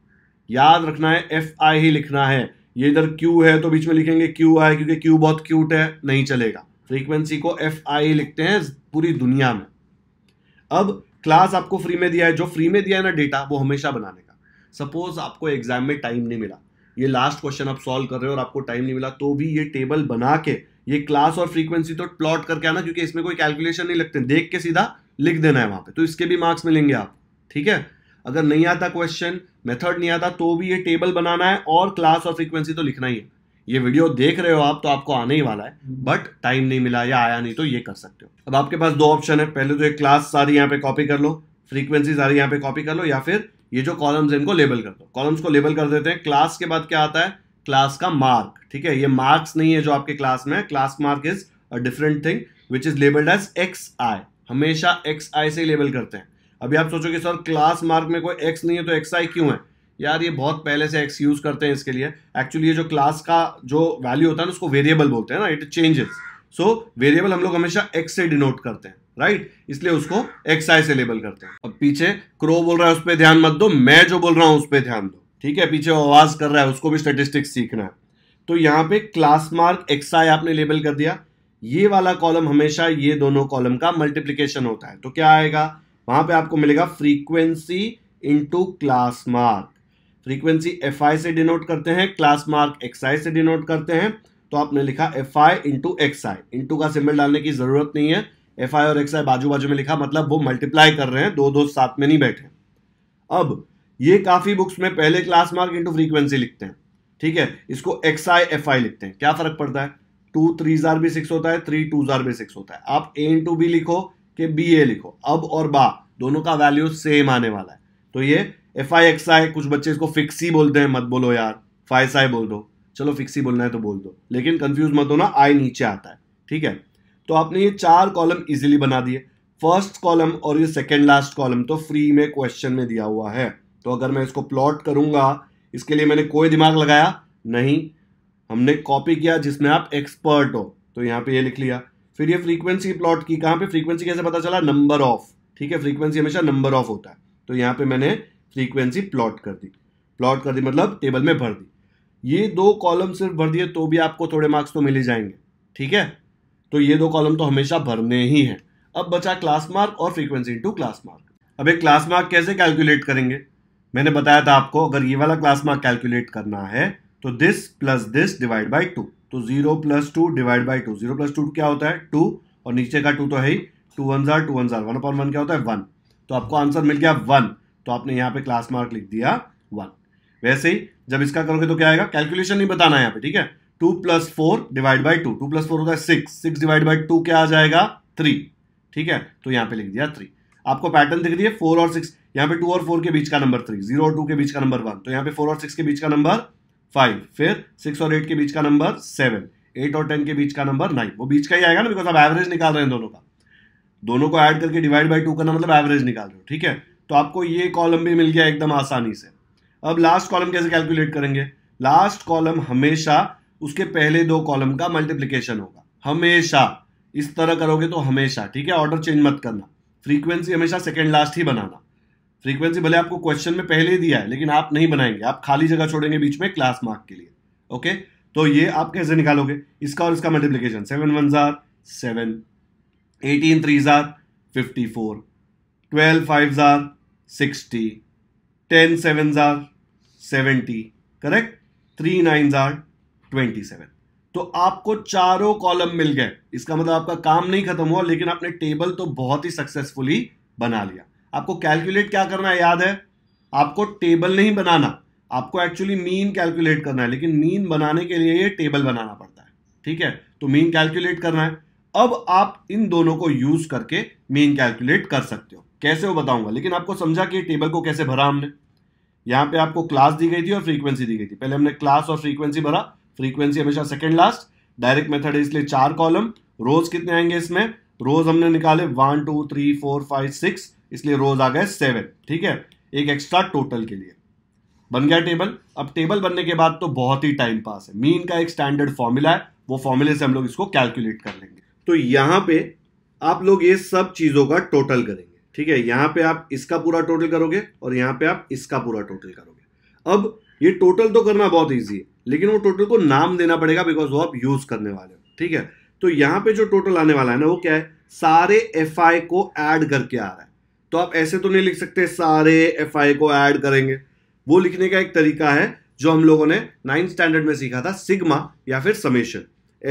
याद रखना है एफ आई ही लिखना है ये इधर क्यू है तो बीच में लिखेंगे क्यू आई क्योंकि क्यू बहुत क्यूट है नहीं चलेगा फ्रीक्वेंसी को एफ आई लिखते हैं पूरी दुनिया में अब क्लास आपको फ्री में दिया है जो फ्री में दिया है ना डेटा वो हमेशा बनाने का सपोज आपको एग्जाम में टाइम नहीं मिला ये लास्ट क्वेश्चन आप सॉल्व कर रहे हो और आपको टाइम नहीं मिला तो भी ये टेबल बना के ये क्लास और फ्रीक्वेंसी तो प्लॉट करके आना क्योंकि इसमें कोई कैलकुलेशन नहीं लगते देख के सीधा लिख देना है वहां पे तो इसके भी मार्क्स मिलेंगे आप ठीक है अगर नहीं आता क्वेश्चन मेथड नहीं आता तो भी ये टेबल बनाना है और क्लास और फ्रीक्वेंसी तो लिखना ही है ये वीडियो देख रहे हो आप तो आपको आने ही वाला है हम्म। बट टाइम नहीं मिला या आया नहीं तो ये कर सकते हो अब आपके पास दो ऑप्शन है पहले तो एक क्लास सारी यहाँ पे कॉपी कर लो फ्रीक्वेंसी सारी यहाँ पे कॉपी कर लो या फिर ये जो कॉलम्स इनको लेबल कर दो कॉलम्स को लेबल कर देते हैं क्लास के बाद क्या आता है क्लास का मार्क ठीक है ये मार्क्स नहीं है जो आपके क्लास में है class mark is a different thing which is labelled as x i हमेशा एक्स आई से लेबल करते हैं अभी आप सोचोगे सर क्लास मार्क में कोई एक्स नहीं है तो एक्स आई क्यों है यार ये बहुत पहले से एक्स यूज करते हैं इसके लिए एक्चुअली ये जो क्लास का जो वैल्यू होता है ना उसको वेरिएबल बोलते हैं ना इट चेंजेस सो वेरिएबल हम लोग हमेशा एक्स से डिनोट करते हैं राइट right? इसलिए उसको एक्स आई से लेबल करते हैं अब पीछे क्रो बोल रहा है उस पर ध्यान मत दो मैं जो बोल रहा हूँ उस पर ध्यान दो ठीक है पीछे आवाज कर रहा है उसको भी स्टेटिस्टिक्स सीखना है तो यहाँ पे क्लास मार्क एक्स आई आपने लेबल कर दिया ये वाला कॉलम हमेशा ये दोनों कॉलम का मल्टीप्लीकेशन होता है तो क्या आएगा वहां पे आपको मिलेगा frequency into class mark frequency f i से डिनोट करते हैं क्लास मार्क एक्स आई से डिनोट करते हैं तो आपने लिखा f I into x i into का सिंबल डालने की जरूरत नहीं है एफ आई और एक्स आई बाजू बाजू में लिखा मतलब वो मल्टीप्लाई कर रहे हैं दो दो साथ में नहीं बैठे अब ये काफ़ी बुक्स में पहले क्लास मार्क इंटू फ्रीक्वेंसी लिखते हैं ठीक है इसको एक्स आई एफ आई लिखते हैं क्या फ़र्क पड़ता है टू थ्री जार भी सिक्स होता है थ्री टू जार भी सिक्स होता है आप ए इंटू बी लिखो कि बी ए लिखो अब और बा दोनों का वैल्यू सेम आने वाला है तो ये एफ आई एक्स आई कुछ बच्चे इसको फिक्सी बोलते हैं मत बोलो यार फाइस आई बोल दो चलो फिक्सी बोलना है तो बोल दो लेकिन कंफ्यूज मत ना आई नीचे आता है ठीक है तो आपने ये चार कॉलम इजीली बना दिए फर्स्ट कॉलम और ये सेकेंड लास्ट कॉलम तो फ्री में क्वेश्चन में दिया हुआ है तो अगर मैं इसको प्लॉट करूंगा इसके लिए मैंने कोई दिमाग लगाया नहीं हमने कॉपी किया जिसमें आप एक्सपर्ट हो तो यहाँ पे ये लिख लिया फिर ये फ्रीक्वेंसी प्लॉट की कहाँ पे फ्रीक्वेंसी कैसे पता चला नंबर ऑफ ठीक है फ्रीक्वेंसी हमेशा नंबर ऑफ होता है तो यहाँ पे मैंने फ्रीक्वेंसी प्लॉट कर दी प्लॉट कर दी मतलब टेबल में भर दी ये दो कॉलम सिर्फ भर दिए तो भी आपको थोड़े मार्क्स तो मिल ही जाएंगे ठीक है तो ये दो कॉलम तो हमेशा भरने ही हैं अब बचा क्लास मार्क और फ्रीक्वेंसी इंटू क्लास मार्क अब एक क्लास मार्क कैसे कैलकुलेट करेंगे मैंने बताया था आपको अगर ये वाला क्लास मार्क कैलकुलेट करना है तो this plus this divide by two तो zero plus two divide by two zero plus two क्या होता है टू और नीचे का टू तो है ही two one jar two one jar one upon one क्या होता है वन तो आपको आंसर मिल गया वन तो आपने यहाँ पे क्लास मार्क लिख दिया वन वैसे ही जब इसका करोगे तो क्या आएगा कैलकुलेशन नहीं बताना है यहाँ पे ठीक है two plus four divide by two two plus four होगा six six divide by two क्या आ जाएगा थ्री ठीक है तो यहाँ पे लिख दिया थ्री आपको पैटर्न दिख दिए फोर और सिक्स यहाँ पे टू और फोर के बीच का नंबर थ्री जीरो और टू के बीच का नंबर वन तो यहाँ पे फोर और सिक्स के बीच का नंबर फाइव फिर सिक्स और एट के बीच का नंबर सेवन एट और टेन के बीच का नंबर नाइन वो बीच का ही आएगा ना बिकॉज आप एवरेज निकाल रहे हैं दोनों का दोनों को ऐड करके डिवाइड बाई टू करना मतलब एवरेज निकाल रहे हो ठीक है तो आपको ये कॉलम भी मिल गया एकदम आसानी से अब लास्ट कॉलम कैसे कैलकुलेट करेंगे लास्ट कॉलम हमेशा उसके पहले दो कॉलम का मल्टीप्लीकेशन होगा हमेशा इस तरह करोगे तो हमेशा ठीक है ऑर्डर चेंज मत करना फ्रीक्वेंसी हमेशा सेकेंड लास्ट ही बनाना फ्रीक्वेंसी भले आपको क्वेश्चन में पहले ही दिया है लेकिन आप नहीं बनाएंगे आप खाली जगह छोड़ेंगे बीच में क्लास मार्क के लिए ओके तो ये आप कैसे निकालोगे इसका और इसका मल्टीप्लीकेशन सेवन वन जार सेवन एटीन थ्री जार फिफ्टी फोर ट्वेल्व फाइव जार सिक्सटी टेन सेवन जार सेवेंटी करेक्ट थ्री नाइन जार ट्वेंटी सेवन तो आपको चारों कॉलम मिल गए इसका मतलब आपका काम नहीं खत्म हुआ लेकिन आपने टेबल तो बहुत ही सक्सेसफुली बना लिया आपको कैलकुलेट क्या करना है याद है आपको टेबल नहीं बनाना आपको एक्चुअली मीन कैलकुलेट करना है लेकिन मीन बनाने के लिए ये टेबल बनाना पड़ता है ठीक है तो मीन कैलकुलेट करना है अब आप इन दोनों को यूज करके मीन कैलकुलेट कर सकते हो कैसे वो बताऊंगा लेकिन आपको समझा कि टेबल को कैसे भरा हमने यहाँ पे आपको क्लास दी गई थी और फ्रीक्वेंसी दी गई थी पहले हमने क्लास और फ्रीक्वेंसी भरा फ्रीक्वेंसी हमेशा सेकेंड लास्ट डायरेक्ट मेथड है इसलिए चार कॉलम रोज कितने आएंगे इसमें रोज हमने निकाले one two three four five six इसलिए रोज आ गए सेवन ठीक है एक एक्स्ट्रा टोटल के लिए बन गया टेबल अब टेबल बनने के बाद तो बहुत ही टाइम पास है मीन का एक स्टैंडर्ड फॉर्मूला है वो फॉर्मूले से हम लोग इसको कैलकुलेट कर लेंगे तो यहां पे आप लोग ये सब चीज़ों का टोटल करेंगे ठीक है यहां पे आप इसका पूरा टोटल करोगे और यहां पे आप इसका पूरा टोटल करोगे अब ये टोटल तो करना बहुत ईजी है लेकिन वो टोटल को नाम देना पड़ेगा बिकॉज वो आप यूज करने वाले हो ठीक है तो यहां पे जो टोटल आने वाला है ना वो क्या है सारे एफ को एड करके आ रहा है तो आप ऐसे तो नहीं लिख सकते सारे एफ को एड करेंगे वो लिखने का एक तरीका है जो हम लोगों ने नाइन्थ स्टैंडर्ड में सीखा था सिग्मा या फिर समेशन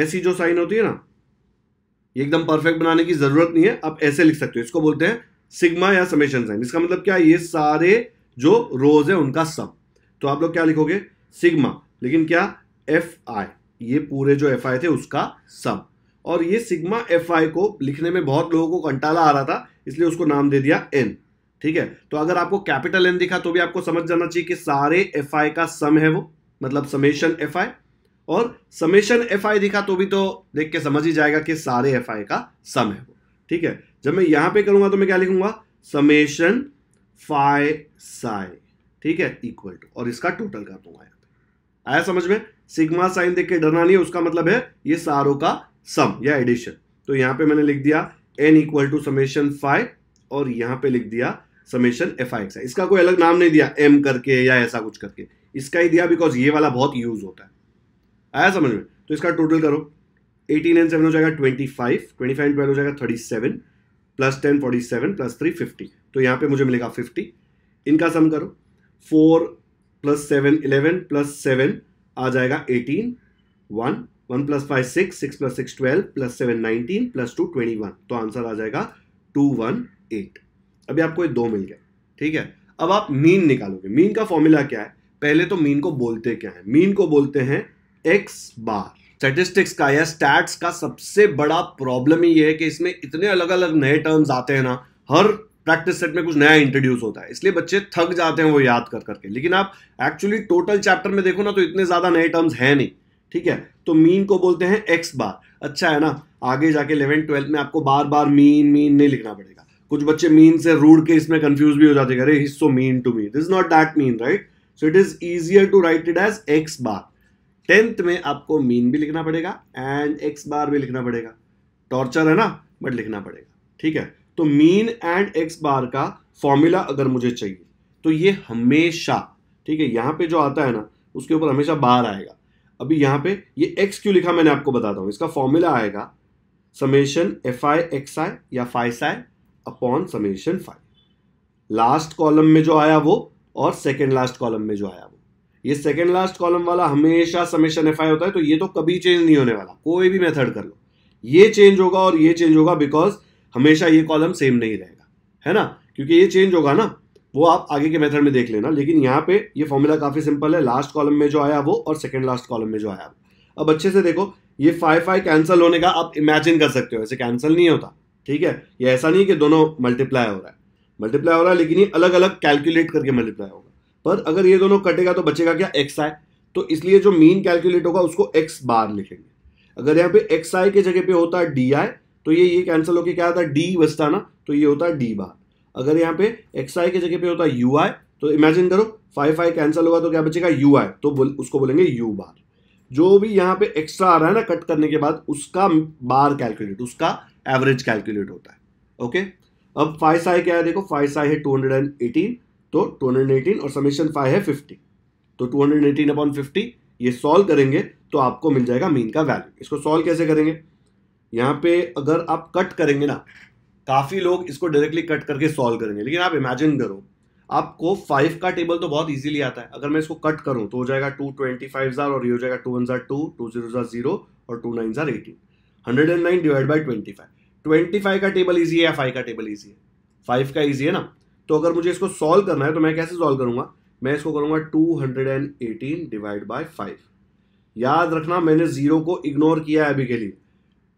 ऐसी जो साइन होती है ना एकदम परफेक्ट बनाने की जरूरत नहीं है आप ऐसे लिख सकते हो इसको बोलते हैं सिग्मा या समेशन साइन इसका मतलब क्या ये सारे जो रोज है उनका सम तो आप लोग क्या लिखोगे सिग्मा लेकिन क्या एफ आई ये पूरे जो एफ आई थे उसका सम और ये सिग्मा एफ आई को लिखने में बहुत लोगों को कंटाला आ रहा था इसलिए उसको नाम दे दिया एन ठीक है तो अगर आपको कैपिटल एन दिखा तो भी आपको समझ जाना चाहिए कि सारे एफ आई का सम है वो मतलब समेशन एफ आई और समेशन एफ आई दिखा तो भी तो देख के समझ ही जाएगा कि सारे एफ आई का सम है वो ठीक है जब मैं यहां पे करूंगा तो मैं क्या लिखूंगा समेशन फाइ साई ठीक है इक्वल टू और इसका टोटल कर दूंगा यहां पर आया समझ में सिग्मा साइन देख के डरना नहीं है उसका मतलब है ये सारों का सम या एडिशन तो यहां पे मैंने लिख दिया N equal to summation five और यहां पे लिख दिया समेशन एफ आई एक्स इसका कोई अलग नाम नहीं दिया एम करके या ऐसा कुछ करके इसका ही दिया बिकॉज ये वाला बहुत यूज होता है आया समझ में तो इसका टोटल करो एटीन एंड सेवन हो जाएगा twenty five twenty five and twelve हो जाएगा thirty seven plus ten forty seven plus three fifty तो यहाँ पे मुझे मिलेगा फिफ्टी इनका सम करो four plus seven eleven plus seven आ जाएगा eighteen one one plus five six six plus six twelve plus seven nineteen plus two twenty one तो आंसर आ जाएगा टू वन एट अभी आपको ये दो मिल गया ठीक है अब आप मीन निकालोगे मीन का फॉर्मूला क्या है पहले तो मीन को बोलते क्या है मीन को बोलते हैं एक्स बार स्टेटिस्टिक्स का या स्टैट्स का सबसे बड़ा प्रॉब्लम ही है कि इसमें इतने अलग अलग नए टर्म्स आते हैं ना हर प्रैक्टिस सेट में कुछ नया इंट्रोड्यूस होता है इसलिए बच्चे थक जाते हैं वो याद कर करके लेकिन आप एक्चुअली टोटल चैप्टर में देखो ना तो इतने ज़्यादा नए टर्म्स है नहीं ठीक है तो मीन को बोलते हैं एक्स बार अच्छा है ना आगे जाके इलेवन ट्वेल्थ में आपको बार बार मीन मीन नहीं लिखना पड़ेगा कुछ बच्चे मीन से रूड के इसमें कंफ्यूज भी हो जाते अरे हिस्सो mean to mean this not that mean right so it is easier to write it as x bar tenth में आपको मीन भी लिखना पड़ेगा एंड एक्स बार भी लिखना पड़ेगा टॉर्चर है ना बट लिखना पड़ेगा ठीक है तो मीन एंड एक्स बार का फॉर्मूला अगर मुझे चाहिए तो ये हमेशा ठीक है यहां पे जो आता है ना उसके ऊपर हमेशा बार आएगा अभी यहां पे ये एक्स क्यों लिखा मैंने आपको बताता हूँ इसका फॉर्मूला आएगा summation F I x i या फाइस i upon summation five last column में जो आया वो और सेकेंड लास्ट कॉलम में जो आया वो ये सेकेंड लास्ट कॉलम वाला हमेशा समेशन एफ होता है तो ये तो कभी चेंज नहीं होने वाला कोई भी मेथड कर लो ये चेंज होगा और ये चेंज होगा बिकॉज हमेशा ये कॉलम सेम नहीं रहेगा है ना क्योंकि ये चेंज होगा ना वो आप आगे के मेथड में देख लेना लेकिन यहाँ पे ये फॉर्मूला काफ़ी सिंपल है लास्ट कॉलम में जो आया वो और सेकेंड लास्ट कॉलम में जो आया वो अब अच्छे से देखो ये फाइव फाइव कैंसिल होने का आप इमेजिन कर सकते हो ऐसे कैंसिल नहीं होता ठीक है ये ऐसा नहीं है कि दोनों मल्टीप्लाई हो रहा है मल्टीप्लाई हो रहा है लेकिन ये अलग अलग कैलकुलेट करके मल्टीप्लाई होगा पर अगर ये दोनों कटेगा तो बचेगा क्या एक्स आई तो इसलिए जो मीन कैलकुलेट होगा उसको एक्स बार लिखेंगे अगर यहाँ पे एक्स आई के जगह पे होता है डी आई तो ये ये कैंसिल होकर क्या आता है डी बचता ना तो ये होता है डी बार अगर यहाँ पे एक्स आई के जगह पे होता है यू आई तो इमेजिन करो फाइव फाइव कैंसिल होगा तो क्या बचेगा यू आई तो बोल, उसको बोलेंगे यू बार जो भी यहाँ पे एक्स्ट्रा आ रहा है ना कट करने के बाद उसका बार कैलकुलेट उसका एवरेज कैलकुलेट होता है ओके अब फाइव साई क्या है देखो फाइव साई है टू हंड्रेड एंड एटीन तो 218 और समीशन फाइव है 50 तो 218 हंड्रेड एटीन अपॉन फिफ्टी ये सॉल्व करेंगे तो आपको मिल जाएगा मीन का वैल्यू इसको सॉल्व कैसे करेंगे यहाँ पे अगर आप कट करेंगे ना काफ़ी लोग इसको डायरेक्टली कट करके सॉल्व करेंगे लेकिन आप इमेजिन करो आपको फाइव का टेबल तो बहुत इजीली आता है अगर मैं इसको कट करूँ तो हो जाएगा टू ट्वेंटी फाइव जार और ये हो जाएगा two one jar two two zero जार जीरो और टू नाइन जार eighteen hundred and nine divide by twenty five twenty five का टेबल ईजी है या फाइव का टेबल ईजी है फाइव का ईजी है ना तो अगर मुझे इसको सॉल्व करना है तो मैं कैसे सॉल्व करूंगा मैं इसको करूंगा two hundred and eighteen divide by five याद रखना मैंने ज़ीरो को इग्नोर किया है अभी के लिए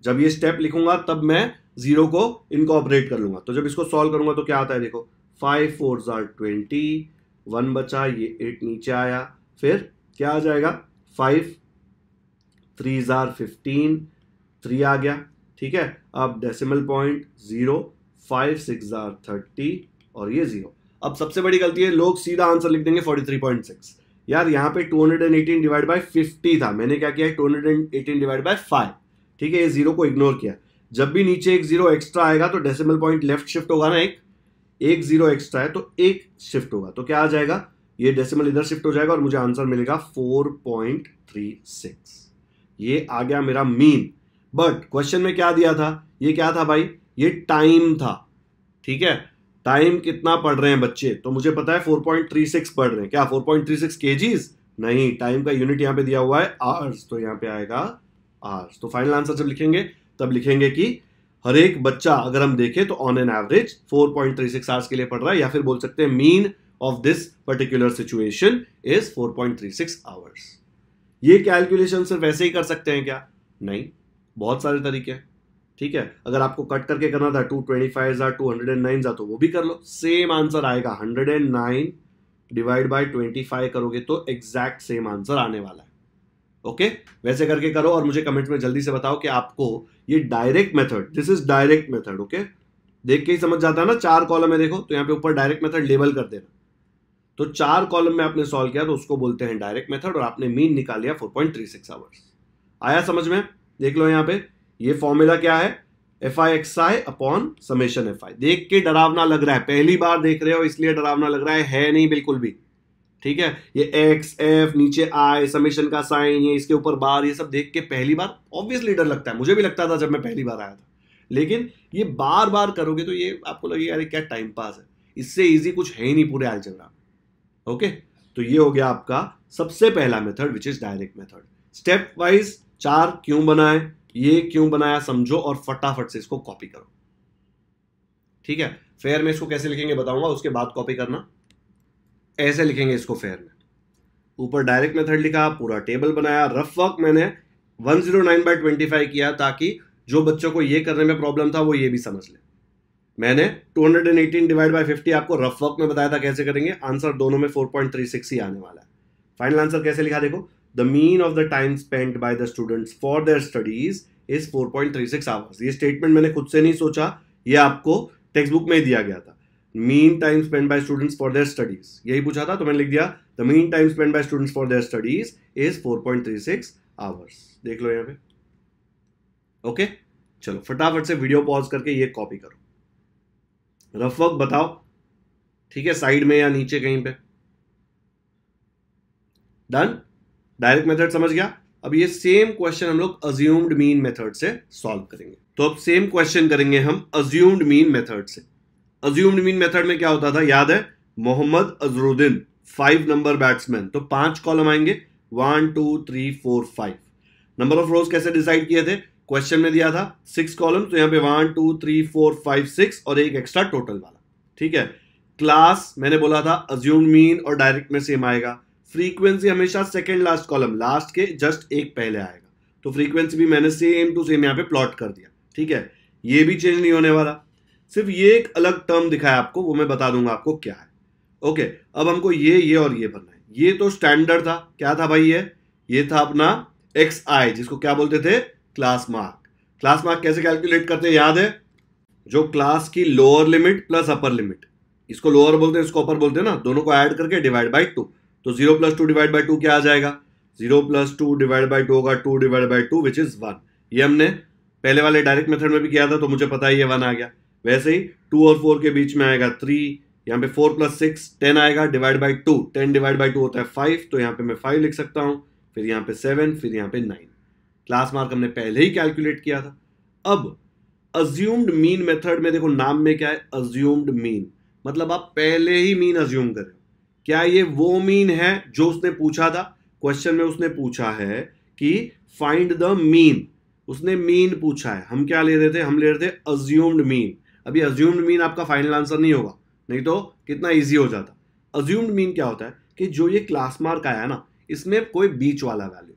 जब ये स्टेप लिखूंगा तब मैं ज़ीरो को इनकॉपरेट कर लूंगा तो जब इसको सॉल्व करूंगा तो क्या आता है देखो फाइव फोर ज़ार ट्वेंटी वन बचा ये एट नीचे आया फिर क्या आ जाएगा फाइव थ्री ज़ार फिफ्टीन थ्री आ गया ठीक है अब decimal point zero five six ज़ार थर्टी और ये जीरो अब सबसे बड़ी गलती है लोग सीधा आंसर लिख देंगे 43.6 यार यहाँ पे 218 डिवाइड बाई फिफ्टी था मैंने क्या किया है 218 डिवाइड बाई फाइव ठीक है ये जीरो को इग्नोर किया जब भी नीचे एक जीरो एक्स्ट्रा आएगा तो डेसिमल पॉइंट लेफ्ट शिफ्ट होगा ना एक एक जीरो एक्स्ट्रा है तो एक शिफ्ट होगा तो क्या आ जाएगा ये डेसिमल इधर शिफ्ट हो जाएगा और मुझे आंसर मिलेगा 4.36 ये आ गया मेरा मीन बट क्वेश्चन में क्या दिया था ये क्या था भाई ये टाइम था ठीक है टाइम कितना पढ़ रहे हैं बच्चे तो मुझे पता है 4.36 पढ़ रहे हैं क्या 4.36 केजीस नहीं टाइम का यूनिट यहां पे दिया हुआ है आर्स तो यहां पे आएगा आर्स तो फाइनल आंसर जब लिखेंगे तब लिखेंगे कि हर एक बच्चा अगर हम देखें तो ऑन एन एवरेज 4.36 आवर्स के लिए पढ़ रहा है या फिर बोल सकते हैं mean of this particular situation is 4.36 hours ये कैलकुलेशन सिर्फ ऐसे ही कर सकते हैं क्या नहीं बहुत सारे तरीके हैं ठीक है अगर आपको कट करके करना था टू ट्वेंटी फाइव ज़ा टू हंड्रेड एंड नाइन ज़ा तो वो भी कर लो सेम आंसर आएगा hundred and nine divide by twenty five करोगे तो एग्जैक्ट सेम आंसर आने वाला है ओके okay? वैसे करके करो और मुझे कमेंट में जल्दी से बताओ कि आपको ये direct method this is direct method okay देख के ही समझ जाता है ना चार कॉलम है देखो तो यहाँ पे ऊपर डायरेक्ट मेथड लेबल कर देना तो चार कॉलम में आपने सॉल्व किया तो उसको बोलते हैं डायरेक्ट मेथड और आपने मीन निकाल लिया four point three six hours आया समझ में देख लो यहाँ पे ये फॉर्मूला क्या है f I x i upon summation F i देख के डरावना लग रहा है पहली बार देख रहे हो इसलिए डरावना लग रहा है है नहीं बिल्कुल भी ठीक है ये एक्स एफ नीचे आई समेशन का साइन ये इसके ऊपर बार ये सब देख के पहली बार ऑब्वियसली डर लगता है मुझे भी लगता था जब मैं पहली बार आया था लेकिन ये बार बार करोगे तो ये आपको लगेगा अरे क्या टाइम पास है इससे इजी कुछ है ही नहीं पूरे झगड़ा ओके तो ये हो गया आपका सबसे पहला method which is direct method step wise चार क्यों बनाए ये क्यों बनाया समझो और फटाफट से इसको कॉपी करो ठीक है फेयर में इसको कैसे लिखेंगे बताऊंगा उसके बाद कॉपी करना ऐसे लिखेंगे इसको फेयर में ऊपर डायरेक्ट मेथड लिखा पूरा टेबल बनाया रफ वर्क मैंने 109 zero nine by twenty five किया ताकि जो बच्चों को ये करने में प्रॉब्लम था वो ये भी समझ ले मैंने 218 डिवाइड बाई फिफ्टी आपको रफ वर्क में बताया था कैसे करेंगे आंसर दोनों में 4.36 ही आने वाला है फाइनल आंसर कैसे लिखा देखो the mean of the time spent by the students for their studies is 4.36 hours ये statement मैंने खुद से नहीं सोचा ये आपको टेक्स्ट बुक में दिया गया था mean time spend by students for their studies यही पूछा था तो मैंने लिख दिया the mean time spend by students for their studies is 4.36 hours देख लो यहाँ पे ओके okay? चलो फटाफट से वीडियो पॉज करके ये कॉपी करो रफ वर्क बताओ ठीक है साइड में या नीचे कहीं पे डन डायरेक्ट मेथड समझ गया अब ये सेम क्वेश्चन हम लोग अज्यूम्ड मीन मेथड से सॉल्व करेंगे तो अब सेम क्वेश्चन करेंगे हम अज्यूम्ड मीन मेथड से अज्यूम्ड मीन मेथड में क्या होता था याद है Mohammad Azharuddin five number batsman तो पांच कॉलम आएंगे one two three four five number of rows कैसे डिसाइड किए थे क्वेश्चन में दिया था सिक्स कॉलम तो यहाँ पे one two three four five six और एक एक्स्ट्रा टोटल वाला ठीक है क्लास मैंने बोला था अज्यूम मीन और डायरेक्ट में सेम आएगा फ्रीक्वेंसी हमेशा सेकेंड लास्ट कॉलम लास्ट के जस्ट एक पहले आएगा तो फ्रीक्वेंसी भी मैंने सेम टू सेम यहाँ पे प्लॉट कर दिया ठीक है ये भी चेंज नहीं होने वाला सिर्फ ये एक अलग टर्म दिखाया आपको वो मैं बता दूंगा आपको क्या है ओके अब हमको ये ये और ये बनना है ये तो स्टैंडर्ड था क्या था भाई ये ये था अपना एक्स आई जिसको क्या बोलते थे क्लास मार्क क्लास मार्क कैसे कैलकुलेट करते हैं याद है जो क्लास की lower limit plus upper limit इसको लोअर बोलते हैं इसको अपर बोलते हैं ना दोनों को ऐड करके डिवाइड बाई टू तो zero plus two divide by two क्या आ जाएगा zero plus two divide by two होगा two divide by two which is one ये हमने पहले वाले डायरेक्ट मेथड में भी किया था तो मुझे पता ही ये वन आ गया वैसे ही टू और फोर के बीच में आएगा थ्री यहाँ पे फोर प्लस सिक्स टेन आएगा divide by two ten divide by two होता है फाइव तो यहाँ पे मैं फाइव लिख सकता हूँ फिर यहाँ पे सेवन फिर यहाँ पे नाइन क्लास मार्क हमने पहले ही कैलकुलेट किया था अब अज्यूम्ड मीन मेथड में देखो नाम में क्या है अज्यूम्ड मीन मतलब आप पहले ही मीन अज्यूम करें क्या ये वो मीन है जो उसने पूछा था क्वेश्चन में उसने पूछा है कि फाइंड द मीन उसने मीन पूछा है हम क्या ले रहे थे हम ले रहे थे अज्यूम्ड मीन अभी अज्यूम्ड मीन आपका फाइनल आंसर नहीं होगा नहीं तो कितना ईजी हो जाता अज्यूम्ड मीन क्या होता है कि जो ये क्लास मार्क आया ना इसमें कोई बीच वाला वैल्यू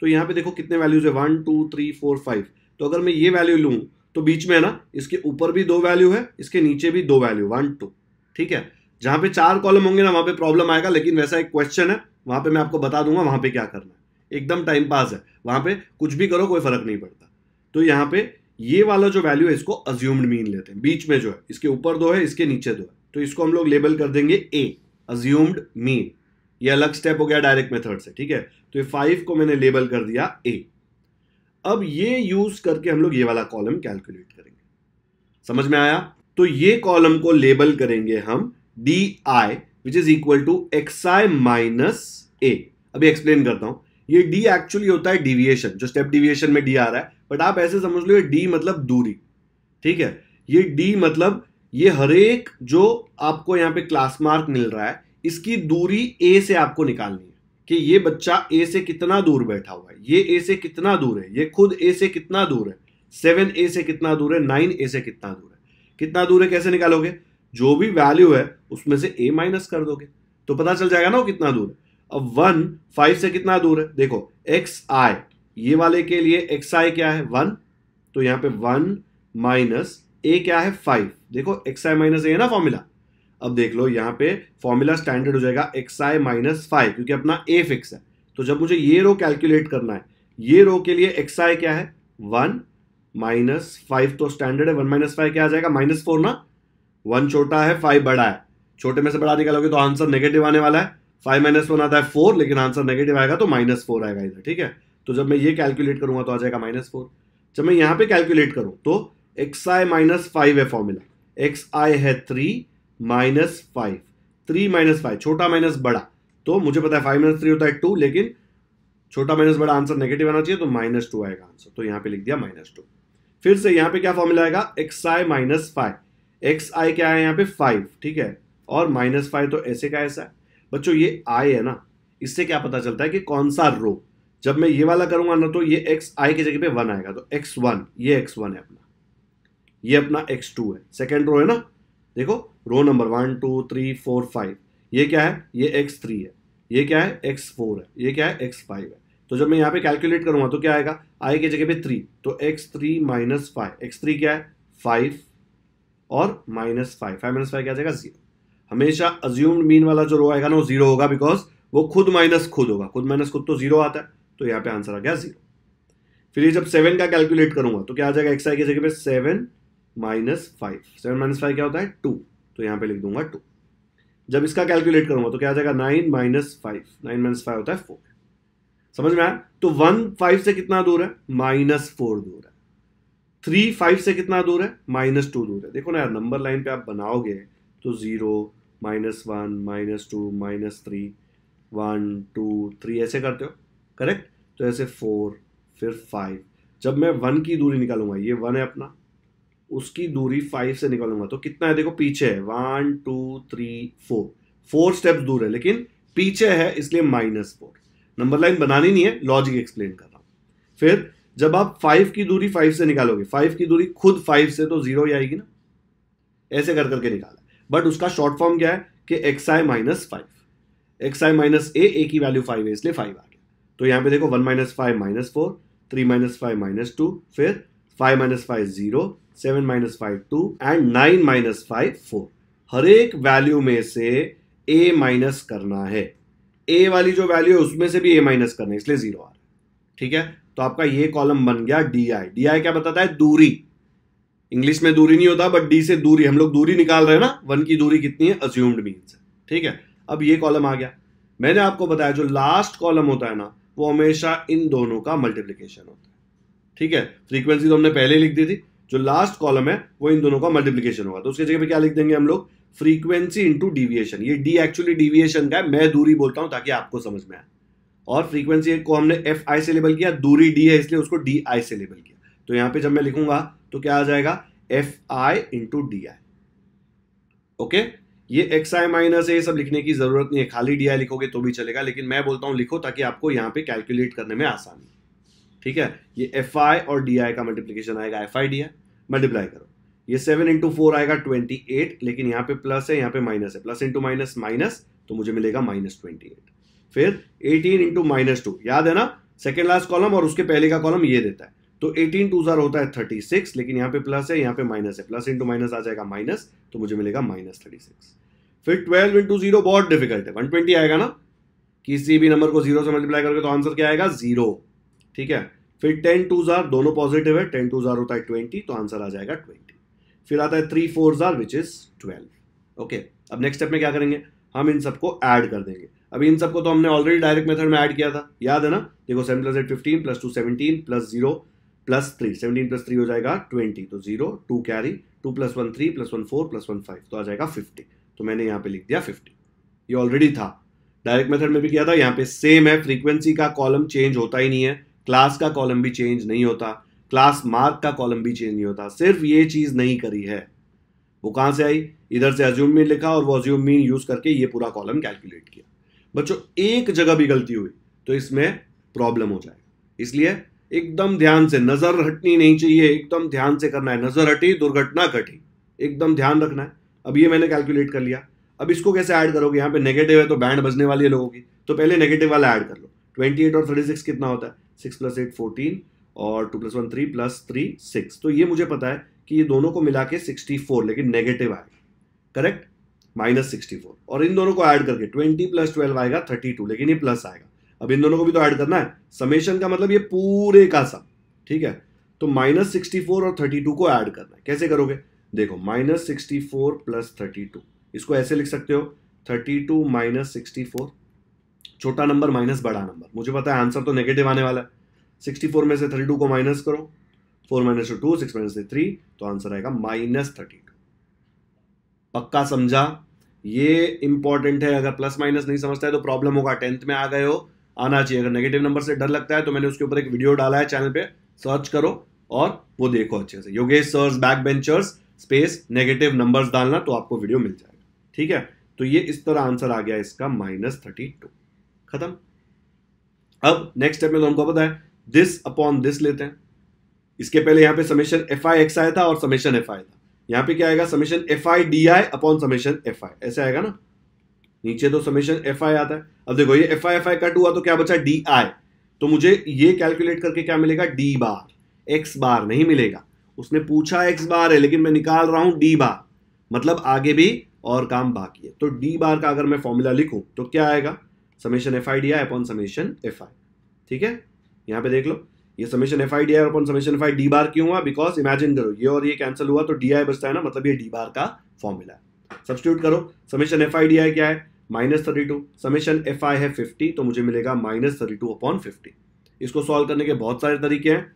तो यहां पे देखो कितने वैल्यूज है one two three four five तो अगर मैं ये वैल्यू लू तो बीच में है ना इसके ऊपर भी दो वैल्यू है इसके नीचे भी दो वैल्यू वन टू ठीक है जहां पे चार कॉलम होंगे ना वहां पे प्रॉब्लम आएगा लेकिन वैसा एक क्वेश्चन है वहां पे मैं आपको बता दूंगा वहां पे क्या करना है एकदम टाइम पास है वहां पे कुछ भी करो कोई फर्क नहीं पड़ता तो यहाँ पे ये वाला जो वैल्यू है इसको अज्यूम्ड मीन लेते हैं बीच में जो है इसके ऊपर दो है इसके नीचे दो है तो इसको हम लोग लेबल कर देंगे ए अज्यूम्ड मीन ये अलग स्टेप हो गया डायरेक्ट मेथड से ठीक है तो ये फाइव को मैंने लेबल कर दिया ए अब ये यूज करके हम लोग ये वाला कॉलम कैलकुलेट करेंगे समझ में आया तो ये कॉलम को लेबल करेंगे हम d i which is equal to x i minus a अभी एक्सप्लेन करता हूं ये डी एक्चुअली होता है डिविएशन जो स्टेप डिविएशन में डी आ रहा है बट आप ऐसे समझ लो ये डी मतलब दूरी ठीक है ये डी मतलब ये हरेक जो आपको यहां पे क्लास मार्क मिल रहा है इसकी दूरी ए से आपको निकालनी है कि ये बच्चा ए से कितना दूर बैठा हुआ है ये ए से कितना दूर है ये खुद ए से कितना दूर है सेवन ए से कितना दूर है नाइन ए से कितना दूर है कितना दूर है कैसे निकालोगे जो भी वैल्यू है उसमें से ए माइनस कर दोगे तो पता चल जाएगा ना वो कितना दूर है अब वन फाइव से कितना दूर है देखो एक्स आई ये वाले के लिए एक्स आई क्या है वन तो यहां पे वन माइनस ए क्या है फाइव देखो एक्स आई माइनस ए है ना फॉर्मूला अब देख लो यहां पे फॉर्मूला स्टैंडर्ड हो जाएगा एक्स आई माइनस फाइव क्योंकि अपना ए फिक्स है तो जब मुझे ये रो कैलकुलेट करना है ये रो के लिए एक्स आई क्या है वन माइनस फाइव तो स्टैंडर्ड है वन माइनस फाइव क्या आ जाएगा माइनस फोर ना वन छोटा है फाइव बड़ा है छोटे में से बड़ा निकालोगे तो आंसर नेगेटिव आने वाला है फाइव माइनस वन आता है फोर लेकिन आंसर नेगेटिव आएगा तो माइनस फोर आएगा इधर ठीक है तो जब मैं ये कैलकुलेट करूंगा तो आ जाएगा माइनस फोर जब मैं यहाँ पे कैलकुलेट करूँ तो एक्स आई माइनस फाइव है फॉर्मूला एक्स आई है three minus five three minus five छोटा माइनस बड़ा तो मुझे पता है फाइव माइनस थ्री होता है टू लेकिन छोटा माइनस बड़ा आंसर नेगेटिव आना चाहिए तो माइनस टू आएगा आंसर तो यहाँ पे लिख दिया माइनस टू फिर से यहाँ पे क्या फॉर्मूला आएगा x i minus five x i क्या है यहाँ पे फाइव ठीक है और माइनस फाइव तो ऐसे का ऐसा है बच्चों ये आई है ना इससे क्या पता चलता है कि कौन सा रो जब मैं ये वाला करूंगा ना तो ये एक्स आई की जगह पे वन आएगा तो एक्स वन ये एक्स वन है अपना ये अपना एक्स टू है सेकेंड रो है ना देखो row number one two three four five ये क्या है ये एक्स थ्री है ये क्या है एक्स फोर है ये क्या है एक्स फाइव है तो जब मैं यहाँ पे कैलकुलेट करूंगा तो क्या आएगा आई की जगह पे थ्री तो x three minus five x three क्या है फाइव और minus five five minus five क्या जाएगा जीरो हमेशा अज्यूम्ड मीन वाला जो रो आएगा ना वो जीरो होगा बिकॉज वो खुद माइनस खुद होगा खुद माइनस खुद तो जीरो आता है तो यहाँ पे आंसर आ गया जीरो फिर ये जब सेवन का कैलकुलेट करूंगा तो क्या आ जाएगा एक्स आई की जगह पे seven minus five seven minus five क्या होता है टू तो यहाँ पे लिख दूंगा टू जब इसका कैलकुलेट करूंगा तो क्या आ जाएगा nine minus five nine minus five होता है फोर समझ में आया तो वन फाइव से कितना दूर है माइनस फोर दूर है थ्री फाइव से कितना दूर है माइनस टू दूर है देखो ना यार नंबर लाइन पे आप बनाओगे तो zero minus one minus two minus three one two three ऐसे करते हो करेक्ट तो ऐसे फोर फिर फाइव जब मैं वन की दूरी निकालूंगा ये वन है अपना उसकी दूरी फाइव से निकालूंगा तो कितना है देखो पीछे है one two three four four steps दूर है लेकिन पीछे है इसलिए माइनस फोर नंबर लाइन बनानी नहीं है लॉजिक एक्सप्लेन कर रहा हूँ फिर जब आप फाइव की दूरी फाइव से निकालोगे फाइव की दूरी खुद फाइव से तो जीरो ही आएगी ना ऐसे कर करके निकाला बट उसका शॉर्ट फॉर्म क्या है कि x i minus five x i minus a a की वैल्यू फाइव है इसलिए फाइव आ गया तो यहां पे देखो one minus five minus four three minus five minus two फिर five minus five zero seven minus five two and nine minus five four हर एक वैल्यू में से ए माइनस करना है ए वाली जो वैल्यू है उसमें से भी ए माइनस करना है इसलिए जीरो आ रहा है ठीक है तो आपका ये कॉलम बन गया डी आई डी आई क्या बताता है दूरी इंग्लिश में दूरी नहीं होता बट डी से दूरी हम लोग दूरी निकाल रहे हैं ना वन की दूरी कितनी है अज्यूम्ड मीन्स ठीक है अब ये कॉलम आ गया मैंने आपको बताया जो लास्ट कॉलम होता है ना वो हमेशा इन दोनों का मल्टीप्लीकेशन होता है ठीक है फ्रीक्वेंसी तो हमने पहले लिख दी थी जो लास्ट कॉलम है वो इन दोनों का मल्टीप्लीकेशन होगा तो उसके जगह पे क्या लिख देंगे हम लोग फ्रीक्वेंसी इंटू डिविएशन ये डी एक्चुअली डिविएशन का है मैं दूरी बोलता हूं ताकि आपको समझ में आए और फ्रीक्वेंसी को हमने एफ आई से लेबल किया दूरी डी है इसलिए उसको डी आई से लेबल किया तो यहां पे जब मैं लिखूंगा तो क्या आ जाएगा f I into d i okay ये एक्स आई माइनस है ये सब लिखने की जरूरत नहीं है खाली डी आई लिखोगे तो भी चलेगा लेकिन मैं बोलता हूं लिखो ताकि आपको यहां पे कैलकुलेट करने में आसानी ठीक है ये एफ आई और डी आई का मल्टीप्लीकेशन आएगा f I D i multiply करो ये सेवन इंटू फोर आएगा ट्वेंटी एट लेकिन यहाँ पे प्लस है यहाँ पे माइनस है प्लस इंटू माइनस माइनस तो मुझे मिलेगा माइनस ट्वेंटी एट फिर 18 इंटू माइनस टू याद है ना सेकेंड लास्ट कॉलम और उसके पहले का कॉलम ये देता है तो 18 टू जार होता है 36 लेकिन यहाँ पे प्लस है यहाँ पे माइनस है प्लस इंटू माइनस आ जाएगा माइनस तो मुझे मिलेगा माइनस थर्टी फिर ट्वेल्व इंटू जीरो बहुत डिफिकल्ट है 120 आएगा ना किसी भी नंबर को जीरो से मल्टीप्लाई करके तो आंसर क्या आएगा जीरो ठीक है फिर टेन टू जार दोनों पॉजिटिव है टेन टू जार होता है ट्वेंटी तो आंसर आ जाएगा ट्वेंटी फिर आता है three four are which is twelve okay अब नेक्स्ट स्टेप में क्या करेंगे हम इन सबको ऐड कर देंगे अभी इन सबको तो हमने ऑलरेडी डायरेक्ट मेथड में ऐड किया था याद है ना देखो seven plus eight fifteen plus two seventeen plus zero plus three seventeen plus three हो जाएगा ट्वेंटी तो zero two carry two plus one three plus one four plus one five तो आ जाएगा फिफ्टी तो मैंने यहाँ पे लिख दिया फिफ्टी ये ऑलरेडी था डायरेक्ट मेथड में भी किया था यहाँ पे सेम है फ्रीक्वेंसी का कॉलम चेंज होता ही नहीं है क्लास का कॉलम भी चेंज नहीं होता क्लास मार्क का कॉलम भी चेंज नहीं होता सिर्फ ये चीज़ नहीं करी है वो कहाँ से आई इधर से अज्यूम मीन लिखा और वो अज्यूम मीन यूज़ करके ये पूरा कॉलम कैलकुलेट किया बच्चों एक जगह भी गलती हुई तो इसमें प्रॉब्लम हो जाएगा इसलिए एकदम ध्यान से नजर हटनी नहीं चाहिए एकदम ध्यान से करना है नजर हटी दुर्घटना घटी एकदम ध्यान रखना है अब ये मैंने कैलकुलेट कर लिया अब इसको कैसे ऐड करोगे यहाँ पे नेगेटिव है तो बैंड बजने वाली है लोगों की तो पहले नेगेटिव वाला ऐड कर लो ट्वेंटी एट और थर्टी सिक्स कितना होता है सिक्स प्लस एट फोर्टीन और two plus one three plus three six तो ये मुझे पता है कि ये दोनों को मिला के सिक्सटी फोर लेकिन नेगेटिव आएगा करेक्ट माइनस सिक्सटी फोर और इन दोनों को ऐड करके ट्वेंटी प्लस ट्वेल्व आएगा थर्टी टू लेकिन ये प्लस आएगा अब इन दोनों को भी तो ऐड करना है समेशन का मतलब ये पूरे का सब ठीक है तो माइनस सिक्सटी फोर और थर्टी टू को ऐड करना है कैसे करोगे देखो minus sixty four plus thirty two इसको ऐसे लिख सकते हो thirty two minus sixty four छोटा नंबर माइनस बड़ा नंबर मुझे पता है आंसर तो नेगेटिव आने वाला है सिक्सटी फोर में से थर्टी टू को माइनस करो four minus two six minus three तो आंसर आएगा माइनस थर्टी टू पक्का समझा ये इंपॉर्टेंट है अगर प्लस माइनस नहीं समझता है तो प्रॉब्लम होगा टेंथ में आ गए हो आना चाहिए अगर नेगेटिव नंबर से डर लगता है तो मैंने उसके ऊपर एक वीडियो डाला है चैनल पे सर्च करो और वो देखो अच्छे से Yogesh sir's back benchers space negative number डालना तो आपको वीडियो मिल जाएगा ठीक है तो ये इस तरह आंसर आ गया इसका माइनस थर्टी टू खत्म अब नेक्स्ट स्टेप में तो हमको पता है दिस अपॉन दिस लेते हैं इसके पहले यहां पे समेशन एफ आई एक्स आया था और समेशन एफ आई था यहां पे क्या आएगा summation F I D I upon summation F I ऐसे आएगा ना नीचे तो समीशन एफ आई आता है अब देखो ये F I F I cut हुआ तो क्या बचा डी आई तो मुझे ये कैलकुलेट करके क्या मिलेगा डी बार एक्स बार नहीं मिलेगा उसने पूछा एक्स बार है लेकिन मैं निकाल रहा हूं डी बार मतलब आगे भी और काम बाकी है तो डी बार का अगर मैं फॉर्मूला लिखूं तो क्या आएगा summation F I D I upon summation F I ठीक है यहां पे देख लो ये summation F I D I upon summation F I D bar क्यों हुआ बिकॉज इमेजिन करो ये और ये कैंसिल हुआ तो डी आई बचता है ना मतलब ये डी बार का फॉर्मूला सब्सिट्यूट करो summation F I D I क्या है minus thirty two summation F I है फिफ्टी तो मुझे मिलेगा minus thirty two upon fifty इसको सॉल्व करने के बहुत सारे तरीके हैं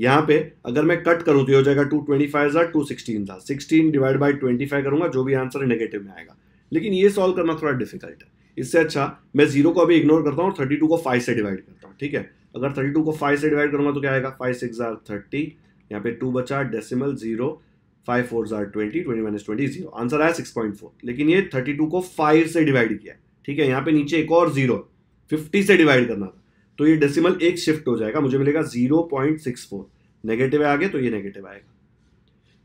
यहाँ पे अगर मैं कट करूँ तो हो जाएगा टू ट्वेंटी फाइव हज़ार टू सिक्सटीन था sixteen divide by twenty five करूंगा जो भी आंसर नेगेटिव में आएगा लेकिन ये सॉल्व करना थोड़ा डिफिकल्ट है इससे अच्छा मैं जीरो को अभी इग्नोर करता हूँ और थर्टी टू को फाइव से डिवाइड करता हूँ ठीक है अगर थर्टी टू को फाइव से डिवाइड करूंगा तो क्या आएगा फाइव सिक्स आर थर्टी यहाँ पे टू बचा decimal zero five four are twenty twenty minus twenty zero answer आया सिक्स पॉइंट फोर लेकिन ये थर्टी टू को फाइव से डिवाइड किया ठीक है यहाँ पे नीचे एक और जीरो फिफ्टी से डिवाइड करना था तो ये डेसिमल एक शिफ्ट हो जाएगा मुझे मिलेगा zero point six four negative आगे तो ये नेगेटिव आएगा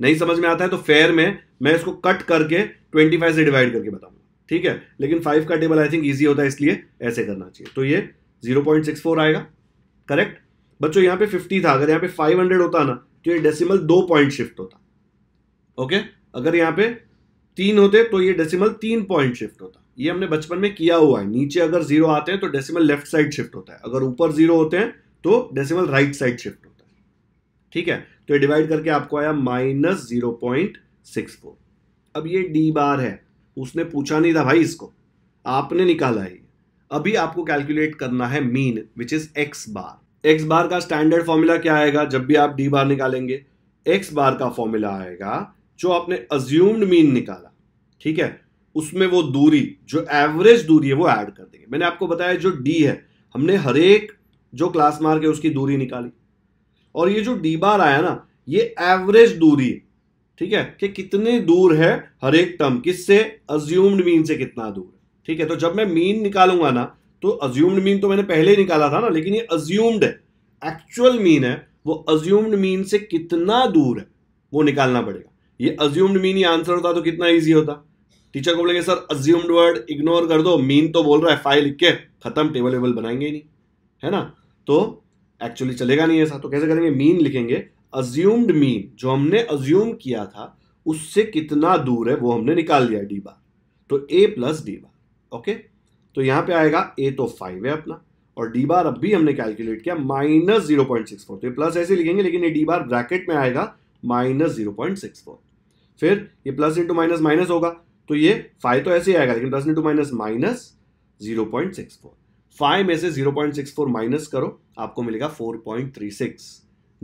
नहीं समझ में आता है तो फेयर में मैं इसको कट करके ट्वेंटी फाइव से डिवाइड करके बताऊंगा ठीक है लेकिन फाइव का टेबल आई थिंक ईजी होता है इसलिए ऐसे करना चाहिए तो ये जीरो पॉइंट सिक्स फोर आएगा करेक्ट बच्चों यहां पे फिफ्टी था अगर यहाँ पे फाइव हंड्रेड होता ना तो ये डेसिमल दो पॉइंट शिफ्ट होता ओके okay? अगर यहाँ पे तीन होते तो ये डेसिमल तीन पॉइंट शिफ्ट होता ये हमने बचपन में किया हुआ है नीचे अगर जीरो आते हैं तो डेसिमल लेफ्ट साइड शिफ्ट होता है अगर ऊपर जीरो होते हैं तो डेसिमल राइट साइड शिफ्ट होता है ठीक है तो ये डिवाइड करके आपको आया minus zero point six four अब ये डी बार है उसने पूछा नहीं था भाई इसको आपने निकाला है अभी आपको कैलकुलेट करना है mean which is X bar X bar का स्टैंडर्ड फॉर्मूला क्या आएगा जब भी आप डी बार निकालेंगे एक्स बार का फॉर्मूला आएगा जो आपने अज्यूम्ड मीन निकाला ठीक है उसमें वो दूरी जो एवरेज दूरी है वो ऐड कर देंगे मैंने आपको बताया जो डी है हमने हरेक जो क्लास मार्क है उसकी दूरी निकाली और ये जो डी बार आया ना ये एवरेज दूरी है ठीक है कि कितने दूर है हर एक टर्म किससे अज्यूम्ड मीन से कितना दूर है ठीक है तो जब मैं मीन निकालूंगा ना तो अज्यूम्ड मीन तो मैंने पहले ही निकाला था ना लेकिन ये अज्यूम्ड है एक्चुअल मीन है वो अज्यूम्ड मीन से कितना दूर है वो निकालना पड़ेगा ये अज्यूम्ड मीन ही आंसर होता तो कितना ईजी होता टीचर को बोलेंगे सर अज्यूम्ड वर्ड इग्नोर कर दो मीन तो बोल रहा है फाइल लिख के खत्म टेबल वेबल बनाएंगे ही नहीं है ना तो एक्चुअली चलेगा नहीं ऐसा तो कैसे करेंगे मीन लिखेंगे अज्यूम्ड मीन जो हमने अज्यूम किया था उससे कितना दूर है वो हमने निकाल लिया डी बार तो A plus D bar okay तो यहां पे आएगा ए तो फाइव है अपना और डी बार अब भी हमने कैलकुलेट किया minus zero point six four तो ये प्लस ऐसे लिखेंगे लेकिन ये डी बार ब्रैकेट में आएगा minus zero point six four फिर ये प्लस इंटू माइनस माइनस होगा तो ये फाइव तो ऐसे ही आएगा लेकिन plus into minus minus zero point six four five में से zero point six four minus करो आपको मिलेगा फोर पॉइंट थ्री सिक्स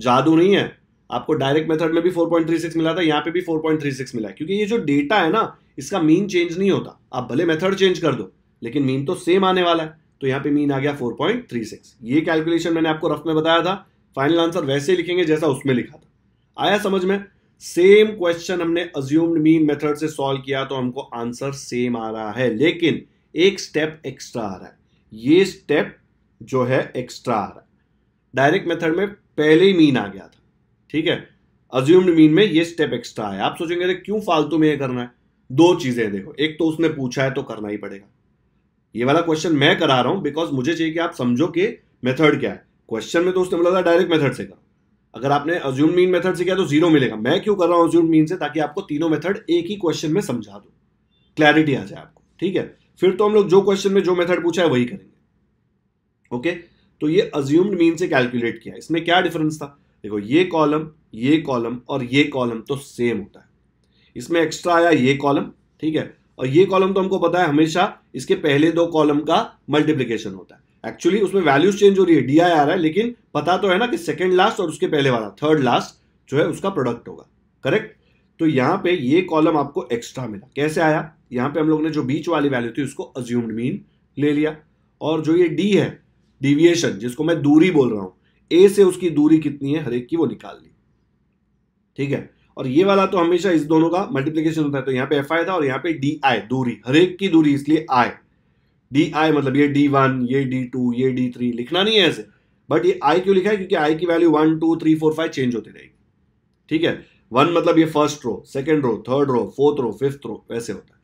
जादू नहीं है आपको डायरेक्ट मेथड में भी फोर पॉइंट थ्री सिक्स मिला था यहाँ पे भी फोर पॉइंट थ्री सिक्स मिला क्योंकि ये जो डेटा है ना इसका मीन चेंज नहीं होता आप भले मेथड चेंज कर दो लेकिन मीन तो सेम आने वाला है तो यहाँ पे मीन आ गया 4.36 ये कैलकुलेशन मैंने आपको रफ में बताया था फाइनल आंसर वैसे लिखेंगे जैसा उसमें लिखा था आया समझ में सेम क्वेश्चन हमने अज्यूम्ड मीन मेथड से सॉल्व किया तो हमको आंसर सेम आ रहा है लेकिन एक स्टेप एक्स्ट्रा आ रहा है ये स्टेप जो है एक्स्ट्रा आ रहा है डायरेक्ट मेथड में पहले ही मीन आ गया था ठीक है अज्यूम्ड मीन में ये स्टेप एक्स्ट्रा है आप सोचेंगे क्यों फालतू में ये करना है दो चीजें देखो एक तो उसने पूछा है तो करना ही पड़ेगा ये वाला क्वेश्चन मैं करा रहा हूं बिकॉज मुझे चाहिए कि आप समझो कि मेथड क्या है क्वेश्चन में तो उसने बोला था डायरेक्ट मेथड से करो अगर आपने अज्यूम मीन मेथड से किया तो जीरो मिलेगा मैं क्यों कर रहा हूं अज्यूम मीन से ताकि आपको तीनों मेथड एक ही क्वेश्चन में समझा दो क्लैरिटी आ जाए आपको ठीक है फिर तो हम लोग जो क्वेश्चन में जो मेथड पूछा है वही करेंगे ओके तो ये अज्यूम्ड मीन से कैलकुलेट किया इसमें क्या डिफरेंस था देखो ये कॉलम ये कॉलम और ये कॉलम तो सेम होता है इसमें एक्स्ट्रा आया ये कॉलम ठीक है और ये कॉलम तो हमको पता है हमेशा इसके पहले दो कॉलम का मल्टीप्लीकेशन होता है एक्चुअली उसमें वैल्यूज चेंज हो रही है डी आ रहा है लेकिन पता तो है ना कि सेकेंड लास्ट और उसके पहले वाला थर्ड लास्ट जो है उसका प्रोडक्ट होगा करेक्ट तो यहाँ पे ये कॉलम आपको एक्स्ट्रा मिला कैसे आया यहाँ पे हम लोग ने जो बीच वाली वैल्यू थी उसको अज्यूम्ड मीन ले लिया और जो ये डी है डिविएशन जिसको मैं दूरी बोल रहा हूँ ए से उसकी दूरी कितनी है हरेक की वो निकाल ली ठीक है और ये वाला तो हमेशा इस दोनों का मल्टीप्लीकेशन होता है तो यहाँ पे एफ आई था और यहाँ पे डी आई दूरी हरेक की दूरी इसलिए आई डी आई मतलब ये डी वन ये डी टू ये डी थ्री लिखना नहीं है ऐसे बट ये आई क्यों लिखा है क्योंकि आई की value one two three four five change होती रहेगी ठीक है वन मतलब ये first row second row third row fourth row fifth row वैसे होता है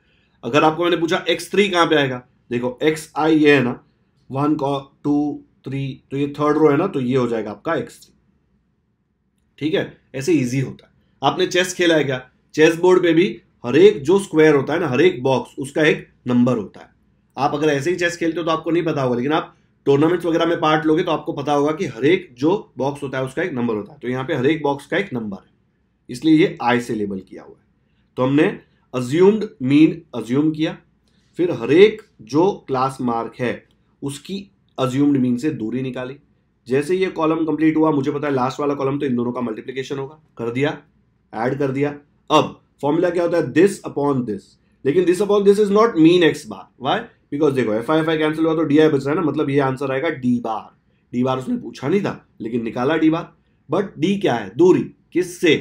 अगर आपको मैंने पूछा एक्स थ्री कहाँ पे आएगा देखो एक्स आई ये है ना वन का टू थ्री तो ये थर्ड रो है ना तो ये हो जाएगा आपका एक्स थ्री ठीक है ऐसे ईजी होता है आपने चेस खेला है क्या चेस बोर्ड पे भी हर एक जो स्क्वायर होता है ना हर एक बॉक्स उसका एक नंबर होता है आप अगर ऐसे ही चेस खेलते हो तो आपको नहीं पता होगा लेकिन आप टूर्नामेंट्स वगैरह में पार्ट लोगे तो आपको पता होगा कि हर एक जो बॉक्स होता है उसका एक नंबर होता है तो यहाँ पे हर एक बॉक्स का एक नंबर है इसलिए ये आई से लेबल किया हुआ है तो हमने अज्यूम्ड मीन अज्यूम किया फिर हर एक जो क्लास मार्क है उसकी अज्यूम्ड मीन से दूरी निकाली जैसे ये कॉलम कंप्लीट हुआ मुझे पता है लास्ट वाला कॉलम तो इन दोनों का मल्टीप्लीकेशन होगा कर दिया ऐड कर दिया अब फॉर्मूला क्या होता है दिस अपॉन दिस लेकिन this upon this is not mean X bar Y because देखो F I F I cancel हुआ तो डी आई बच रहा है ना मतलब ये आंसर आएगा डी बार डी बार उसने पूछा नहीं था लेकिन निकाला डी बार बट डी क्या है दूरी किससे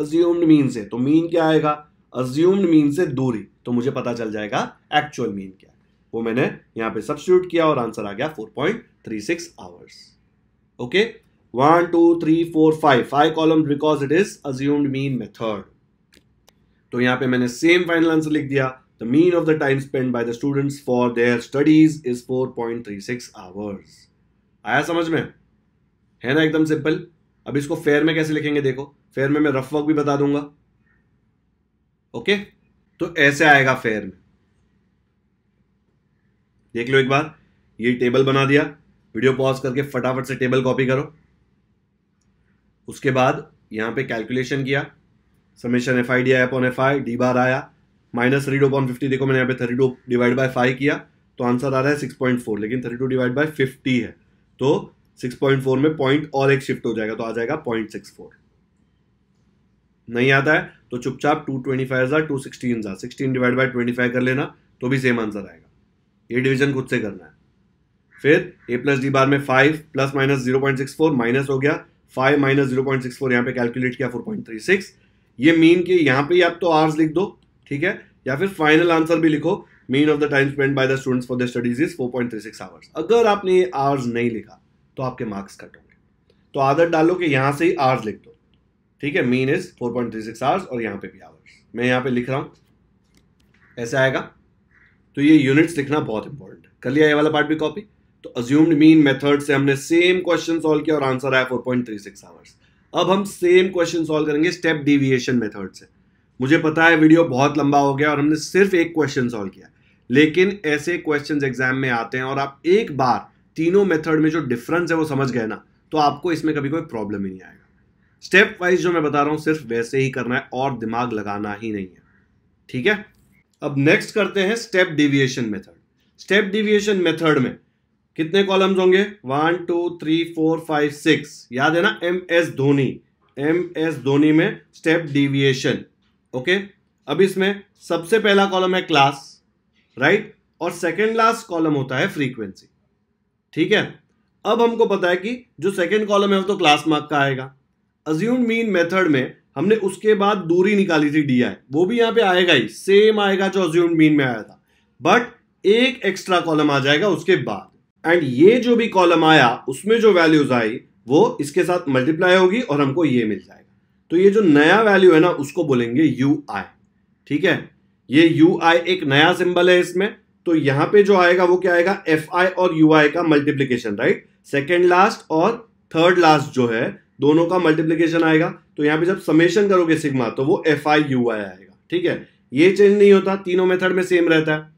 अज्यूम्ड मीन से तो मीन क्या आएगा अज्यूम्ड मीन से दूरी तो मुझे पता चल जाएगा एक्चुअल मीन क्या वो मैंने यहां पे सब्सिट्यूट किया और आंसर आ गया 4.36 hours okay 1, 2, 3, 4, five 5 columns because it is assumed mean method. तो यहां पे मैंने सेम फाइनल आंसर लिख दिया the mean of the time spend by the students for their studies is 4.36 hours आया समझ में है ना एकदम सिंपल अब इसको फेयर में कैसे लिखेंगे देखो फेयर में मैं रफ वर्क भी बता दूंगा ओके तो ऐसे आएगा फेयर में देख लो एक बार ये टेबल बना दिया वीडियो पॉज करके फटाफट से टेबल कॉपी करो उसके बाद यहाँ पे कैलकुलेशन किया summation F I D I upon F I D bar आया minus thirty two upon fifty देखो मैंने यहाँ पे thirty two divide by five किया तो आंसर आ रहा है सिक्स पॉइंट फोर लेकिन thirty two divide by fifty है तो सिक्स पॉइंट फोर में पॉइंट और एक शिफ्ट हो जाएगा तो आ जाएगा पॉइंट सिक्स फोर नहीं आता है तो चुपचाप टू ट्वेंटी फाइव हज़ार टू सिक्सटीन हज़ार sixteen divide by twenty five कर लेना तो भी सेम आंसर आएगा ये डिवीजन खुद से करना है फिर ए प्लस डी बार में five plus minus zero point six four minus हो गया five minus zero point six four यहाँ पे कैलकुलेट किया फोर पॉइंट थ्री सिक्स ये मीन के यहाँ पे आप तो आवर्स लिख दो ठीक है या फिर फाइनल आंसर भी लिखो mean of the time spend by the students for the studies is four point three six hours अगर आपने ये आवर्स नहीं लिखा तो आपके मार्क्स कट होंगे तो आदत डालो कि यहाँ से ही आवर्स लिख दो ठीक है mean is four point three six hours और यहाँ पे भी आवर्स मैं यहाँ पे लिख रहा हूँ ऐसा आएगा तो ये यूनिट्स लिखना बहुत इंपॉर्टेंट कर लिया ये वाला पार्ट भी कॉपी तो अज्यूम्ड मीन मेथड से हमने सेम क्वेश्चन सॉल्व किया और आंसर आया 4.36 आवर्स अब हम सेम क्वेश्चन सॉल्व करेंगे स्टेप डिविएशन मेथड से मुझे पता है वीडियो बहुत लंबा हो गया और हमने सिर्फ एक क्वेश्चन सॉल्व किया लेकिन ऐसे क्वेश्चन एग्जाम में आते हैं और आप एक बार तीनों मेथड में जो डिफरेंस है वो समझ गए ना तो आपको इसमें कभी कोई प्रॉब्लम ही नहीं आएगा स्टेप वाइज जो मैं बता रहा हूँ सिर्फ वैसे ही करना है और दिमाग लगाना ही नहीं है ठीक है अब नेक्स्ट करते हैं step deviation method step deviation method में कितने कॉलम्स होंगे one two three four five six याद है ना M S Dhoni M S Dhoni में स्टेप डिविएशन ओके अब इसमें सबसे पहला कॉलम है क्लास राइट और सेकेंड लास्ट कॉलम होता है फ्रीक्वेंसी ठीक है अब हमको पता है कि जो सेकेंड कॉलम है वो तो क्लास मार्क का आएगा अज्यूम मीन मेथड में हमने उसके बाद दूरी निकाली थी डी आई वो भी यहां पे आएगा ही सेम आएगा जो अज्यूम मीन में आया था बट एक एक्स्ट्रा कॉलम आ जाएगा उसके बाद एंड ये जो भी कॉलम आया उसमें जो वैल्यूज आई वो इसके साथ मल्टीप्लाई होगी और हमको ये मिल जाएगा तो ये जो नया वैल्यू है ना उसको बोलेंगे यू आई ठीक है ये यू आई एक नया सिंबल है इसमें तो यहां पे जो आएगा वो क्या आएगा एफ आई और यू आई का मल्टीप्लीकेशन राइट सेकेंड लास्ट और थर्ड लास्ट जो है दोनों का मल्टीप्लीकेशन आएगा तो यहां पे जब समेशन करोगे सिग्मा तो वो एफ आई यू आई आएगा ठीक है ये चेंज नहीं होता तीनों मेथड में सेम रहता है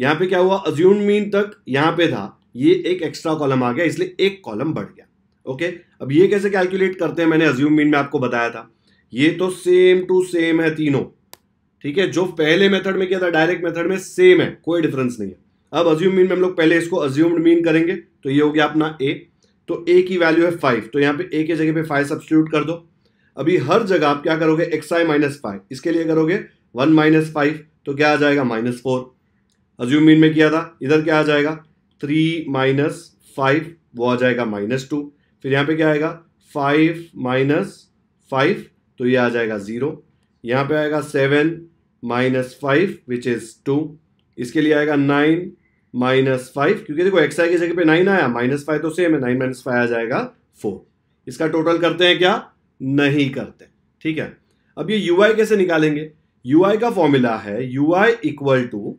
यहां पे क्या हुआ अज्यूम मीन तक यहां पे था ये एक एक्स्ट्रा कॉलम आ गया इसलिए एक कॉलम बढ़ गया ओके अब ये कैसे कैलकुलेट करते हैं मैंने अज्यूम मीन में आपको बताया था ये तो सेम टू सेम है तीनों ठीक है जो पहले मेथड में किया था डायरेक्ट मेथड में सेम है कोई डिफरेंस नहीं है अब अज्यूम मीन में हम लोग पहले इसको अज्यूम्ड मीन करेंगे तो ये हो गया अपना ए तो ए की वैल्यू है फाइव तो यहाँ पे ए के जगह पे फाइव सब्सिट्यूट कर दो अभी हर जगह आप क्या करोगे एक्स आई माइनस फाइव इसके लिए करोगे वन माइनस फाइव तो क्या आ जाएगा माइनस फोर अज्यूम मीन में किया था इधर क्या आ जाएगा थ्री माइनस फाइव वो आ जाएगा माइनस टू फिर यहाँ पे क्या आएगा फाइव माइनस फाइव तो ये आ जाएगा ज़ीरो यहाँ पे आएगा seven minus five which is two इसके लिए आएगा नाइन माइनस फाइव क्योंकि देखो एक्स आई की जगह पे नाइन आया माइनस फाइव तो सेम है नाइन माइनस फाइव आ जाएगा फोर इसका टोटल करते हैं क्या नहीं करते ठीक है अब ये यू आई कैसे निकालेंगे यू आई का फॉर्मूला है U I equal to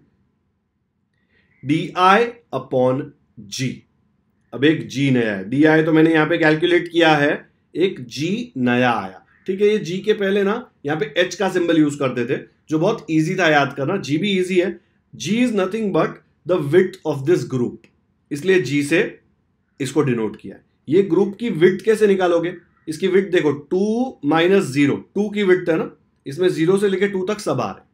D I upon G अब एक जी नया है डी आई तो मैंने यहां पे कैलकुलेट किया है एक जी नया आया ठीक है ये जी के पहले ना यहां पे एच का सिंबल यूज करते थे जो बहुत ईजी था याद करना जी भी ईजी है G is nothing but the width of this group इसलिए जी से इसको डिनोट किया ये ग्रुप की विथ कैसे निकालोगे इसकी विथ देखो टू माइनस जीरो टू की विथ है ना इसमें जीरो से लेकर टू तक सब आ रहे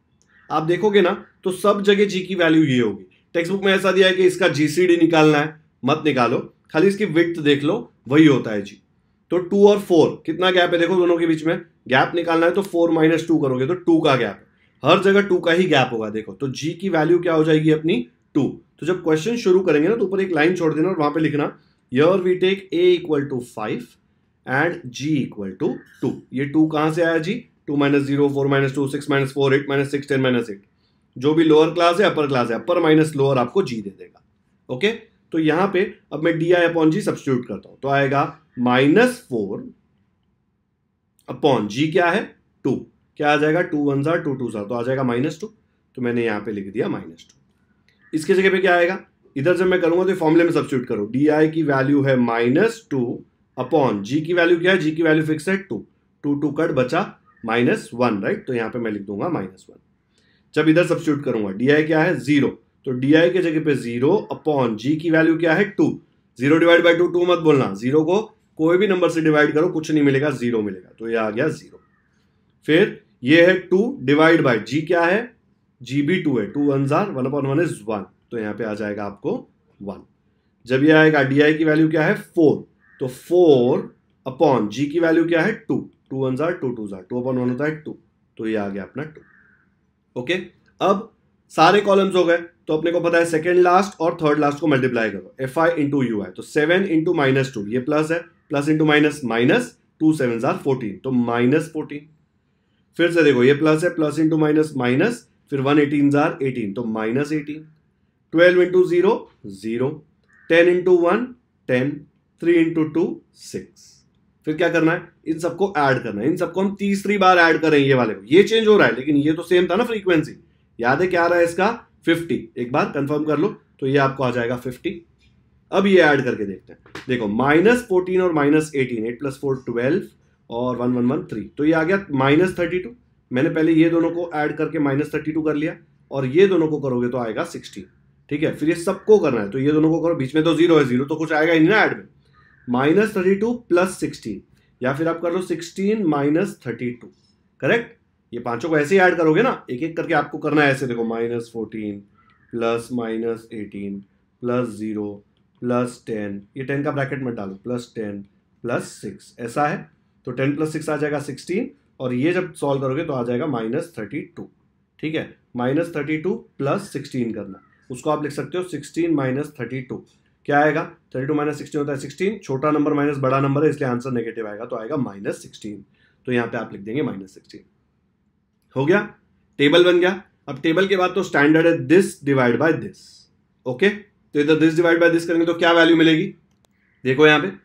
आप देखोगे ना तो सब जगह जी की वैल्यू ये होगी टेक्स्ट बुक में ऐसा दिया है कि इसका जीसीडी निकालना है मत निकालो खाली इसकी विथ देख लो वही होता है जी तो टू और फोर कितना गैप है देखो दोनों के बीच में गैप निकालना है तो फोर माइनस टू करोगे तो टू का गैप हर जगह टू का ही गैप होगा देखो तो जी की वैल्यू क्या हो जाएगी अपनी टू तो जब क्वेश्चन शुरू करेंगे ना तो ऊपर एक लाइन छोड़ देना और वहां पे लिखना here we take A equal to five and G equal to two ये टू कहां से आया G two minus zero four minus two six minus four eight minus six ten minus eight जो भी लोअर क्लास है अपर क्लास है अपर माइनस लोअर आपको जी दे देगा ओके तो यहाँ पे अब मैं D I upon G substitute करता हूँ तो आएगा माइनस फोर अपॉन जी क्या है टू क्या आ जाएगा two one jar two two are तो आ जाएगा माइनस टू तो मैंने यहां पे लिख दिया माइनस टू इसके जगह पे क्या आएगा इधर जब मैं करूंगा तो फॉर्मूले में सब्सिट्यूट करो डी आई की वैल्यू है माइनस टू अपॉन जी की वैल्यू क्या है जी की वैल्यू फिक्स है टू टू टू कट बचा माइनस वन राइट तो यहाँ पे मैं लिख दूंगा माइनस वन जब इधर सब्सिट्यूट करूंगा डी आई क्या है जीरो तो डी आई के जगह पे जीरो अपॉन जी की वैल्यू क्या है two zero divide by two two मत बोलना जीरो को कोई भी नंबर से डिवाइड करो कुछ नहीं मिलेगा जीरो मिलेगा तो ये आ गया जीरो फिर ये है टू डिवाइड बाई जी क्या है जी बी टू है two one jar one upon one is one तो यहाँ पे आ जाएगा आपको वन जब ये आएगा डी आई की वैल्यू क्या है फोर तो फोर अपॉन जी की वैल्यू क्या है two two one jar two two are two upon one होता है टू तो ये आ गया अपना टू ओके अब सारे कॉलम्स हो गए तो अपने को पता है सेकेंड लास्ट और थर्ड लास्ट को मल्टीप्लाई करो F I into U I तो सेवन इंटू माइनस टू ये प्लस है plus into minus minus two seven are fourteen तो माइनस फोर्टीन फिर से देखो ये प्लस है प्लस इंटू माइनस माइनस फिर वन एटीन जार एटीन तो minus eighteen twelve into zero zero ten into one ten three into two six फिर क्या करना है इन सबको ऐड करना है इन सबको हम तीसरी बार ऐड करें ये वाले ये चेंज हो रहा है लेकिन ये तो सेम था ना फ्रीक्वेंसी याद है क्या आ रहा है इसका 50 एक बार कंफर्म कर लो तो ये आपको आ जाएगा 50 अब ये ऐड करके देखते हैं देखो माइनस फोर्टीन और minus eighteen eight plus four twelve और वन वन वन थ्री तो ये आ गया माइनस थर्टी टू मैंने पहले ये दोनों को ऐड करके माइनस थर्टी टू कर लिया और ये दोनों को करोगे तो आएगा सिक्सटीन ठीक है फिर ये सबको करना है तो ये दोनों को करो बीच में तो जीरो है जीरो तो कुछ आएगा ही ना ऐड में minus thirty two plus sixteen या फिर आप कर लो sixteen minus thirty two correct ये पांचों को ऐसे ही ऐड करोगे ना एक एक करके आपको करना है ऐसे देखो minus fourteen plus minus eighteen plus zero plus ten ये टेन का ब्रैकेट में डालो प्लस टेन प्लस सिक्स ऐसा है तो टेन प्लस सिक्स आ जाएगा सिक्सटीन और ये जब सॉल्व करोगे तो आ जाएगा माइनस थर्टी टू ठीक है minus thirty two plus sixteen करना उसको आप लिख सकते हो सिक्सटीन माइनस थर्टी टू क्या आएगा थर्टी टू माइनस सिक्सटीन होता है सिक्सटीन छोटा नंबर माइनस बड़ा नंबर है इसलिए आंसर नेगेटिव आएगा तो आएगा माइनस सिक्सटीन तो यहां पे आप लिख देंगे माइनस सिक्सटीन हो गया टेबल बन गया अब टेबल के बाद तो स्टैंडर्ड है this divide by this okay तो इधर दिस डिवाइड बाय दिस करेंगे तो क्या वैल्यू मिलेगी देखो यहां पर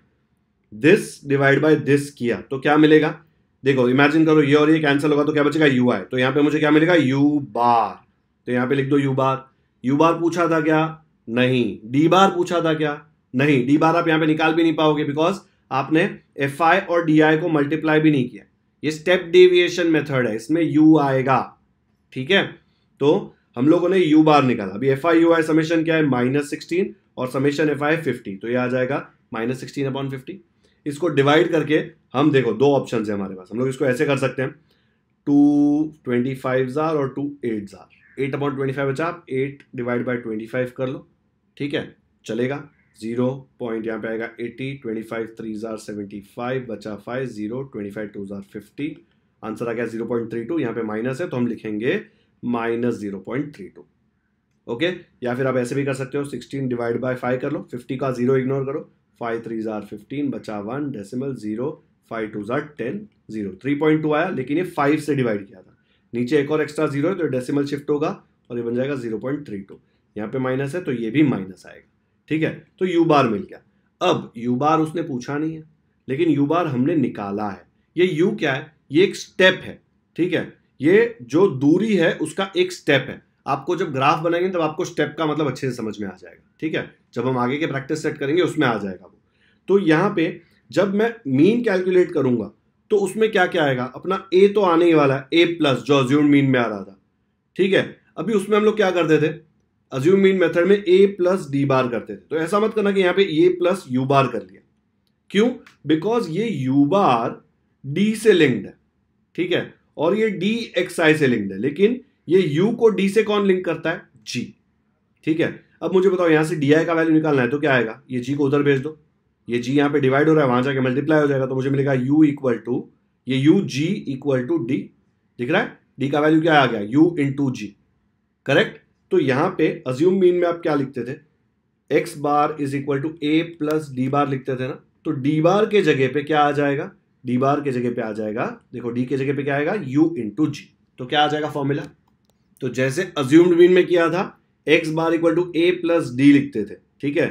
दिस डिवाइड बाय दिस किया तो क्या मिलेगा देखो इमेजिन करो ये और ये कैंसिल होगा तो क्या बचेगा यू आई तो यहां पे मुझे क्या मिलेगा यू बार तो यहां पे लिख दो यू बार यू बार पूछा था क्या नहीं डी बार पूछा था क्या नहीं डी बार आप यहां पे निकाल भी नहीं पाओगे बिकॉज आपने एफ आई और डी आई को मल्टीप्लाई भी नहीं किया ये स्टेप डेविएशन मेथड है इसमें यू आएगा ठीक है तो हम लोगों ने यू बार निकाला अभी F I U I summation क्या है माइनस सिक्सटीन और समेशन एफ आई फिफ्टी तो ये आ जाएगा माइनस सिक्सटीन अपॉन फिफ्टी इसको डिवाइड करके हम देखो दो ऑप्शन है हमारे पास हम लोग इसको ऐसे कर सकते हैं टू ट्वेंटी फाइव जार और टू एट जार एट अपॉन ट्वेंटी फाइव बचा आप eight divide by twenty five कर लो ठीक है चलेगा जीरो पॉइंट यहाँ पे आएगा एटी ट्वेंटी फाइव थ्री हज़ार सेवेंटी फाइव बचा five zero twenty five two हज़ार फिफ्टी आंसर आ गया जीरो पॉइंट थ्री टू यहाँ पे माइनस है तो हम लिखेंगे minus zero point three two okay या फिर आप ऐसे भी कर सकते हो सिक्सटीन डिवाइड बाय फाइव कर लो फिफ्टी का जीरो इग्नोर करो फाइव थ्री हज़ार फिफ्टीन बचा one decimal zero five two हज़ार ten zero three point two आया लेकिन ये फाइव से डिवाइड किया था नीचे एक और एक्स्ट्रा जीरो है तो डेसिमल शिफ्ट होगा और ये बन जाएगा जीरो पॉइंट थ्री टू यहाँ पे माइनस है तो ये भी माइनस आएगा ठीक है तो यू बार मिल गया अब यू बार उसने पूछा नहीं है लेकिन यू बार हमने निकाला है ये यू क्या है ये एक स्टेप है ठीक है ये जो दूरी है उसका एक स्टेप है आपको जब ग्राफ बनाएंगे तब आपको स्टेप का मतलब अच्छे से समझ में आ जाएगा ठीक है जब हम आगे के प्रैक्टिस सेट करेंगे उसमें आ जाएगा वो तो यहाँ पे जब मैं मीन कैलकुलेट करूंगा तो उसमें क्या क्या आएगा अपना ए तो आने ही वाला है ए प्लस जो अज्यूम मीन में आ रहा था ठीक है अभी उसमें हम लोग क्या करते थे अज्यूम मीन मेथड में ए प्लस डी बार करते थे तो ऐसा मत करना कि यहाँ पे ए प्लस यू बार कर लिया क्यों बिकॉज ये यू बार डी से लिंक्ड है ठीक है और ये डी एक्स आई से लिंक्ड है लेकिन ये यू को डी से कौन लिंक करता है जी ठीक है अब मुझे बताओ यहां से डी आई का वैल्यू निकालना है तो क्या आएगा ये जी को उधर भेज दो ये जी यहाँ पे डिवाइड हो रहा है वहां जाके मल्टीप्लाई हो जाएगा तो मुझे मिलेगा यू इक्वल टू ये U G equal to D दिख रहा है डी का वैल्यू क्या आ गया U into G correct तो यहां पे अज्यूम मीन में आप क्या लिखते थे X bar is equal to A plus D bar लिखते थे ना तो डी बार के जगह पे क्या आ जाएगा डी बार के जगह पे आ जाएगा देखो डी के जगह पे क्या आएगा यू इंटू जी तो क्या आ जाएगा फॉर्मूला तो जैसे अज्यूम्ड मीन में किया था X bar equal to A plus D लिखते थे ठीक है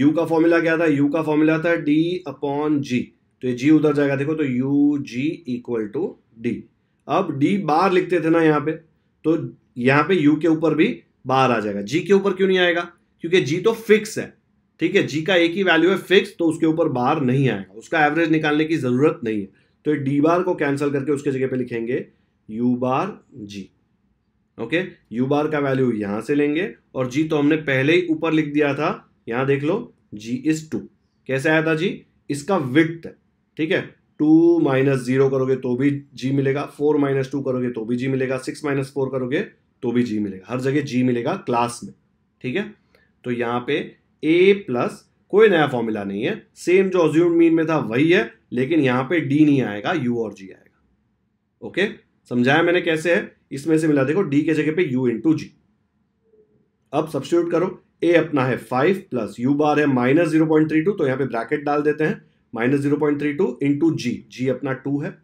यू का फॉर्मूला क्या था यू का फॉर्मूला था डी अपॉन जी तो ये जी उधर जाएगा देखो तो U G equal to D अब डी बार लिखते थे ना यहाँ पे तो यहाँ पे यू के ऊपर भी बाहर आ जाएगा जी के ऊपर क्यों नहीं आएगा क्योंकि जी तो फिक्स है ठीक है जी का एक ही वैल्यू है फिक्स तो उसके ऊपर बाहर नहीं आएगा उसका एवरेज निकालने की ज़रूरत नहीं है तो डी बार को कैंसिल करके उसके जगह पे लिखेंगे U bar G okay U bar का वैल्यू यहां से लेंगे और जी तो हमने पहले ही ऊपर लिख दिया था यहां देख लो जी इज टू कैसे आया था जी इसका विट है ठीक है टू माइनस जीरो करोगे तो भी जी मिलेगा फोर माइनस टू करोगे तो भी जी मिलेगा सिक्स माइनस फोर करोगे तो भी जी मिलेगा हर जगह जी मिलेगा क्लास में ठीक है तो यहां पे ए प्लस कोई नया फॉर्मूला नहीं है सेम जो अज्यूम मीन में था वही है लेकिन यहां पे डी नहीं आएगा यू और जी आएगा ओके समझाया मैंने कैसे है इसमें से मिला देखो डी के जगह पे यू इंटू जी अब सब्सिट्यूट करो ए अपना है फाइव प्लस यू बार है minus zero point three two तो यहां पे ब्रैकेट डाल देते हैं minus zero point three two into G G अपना टू है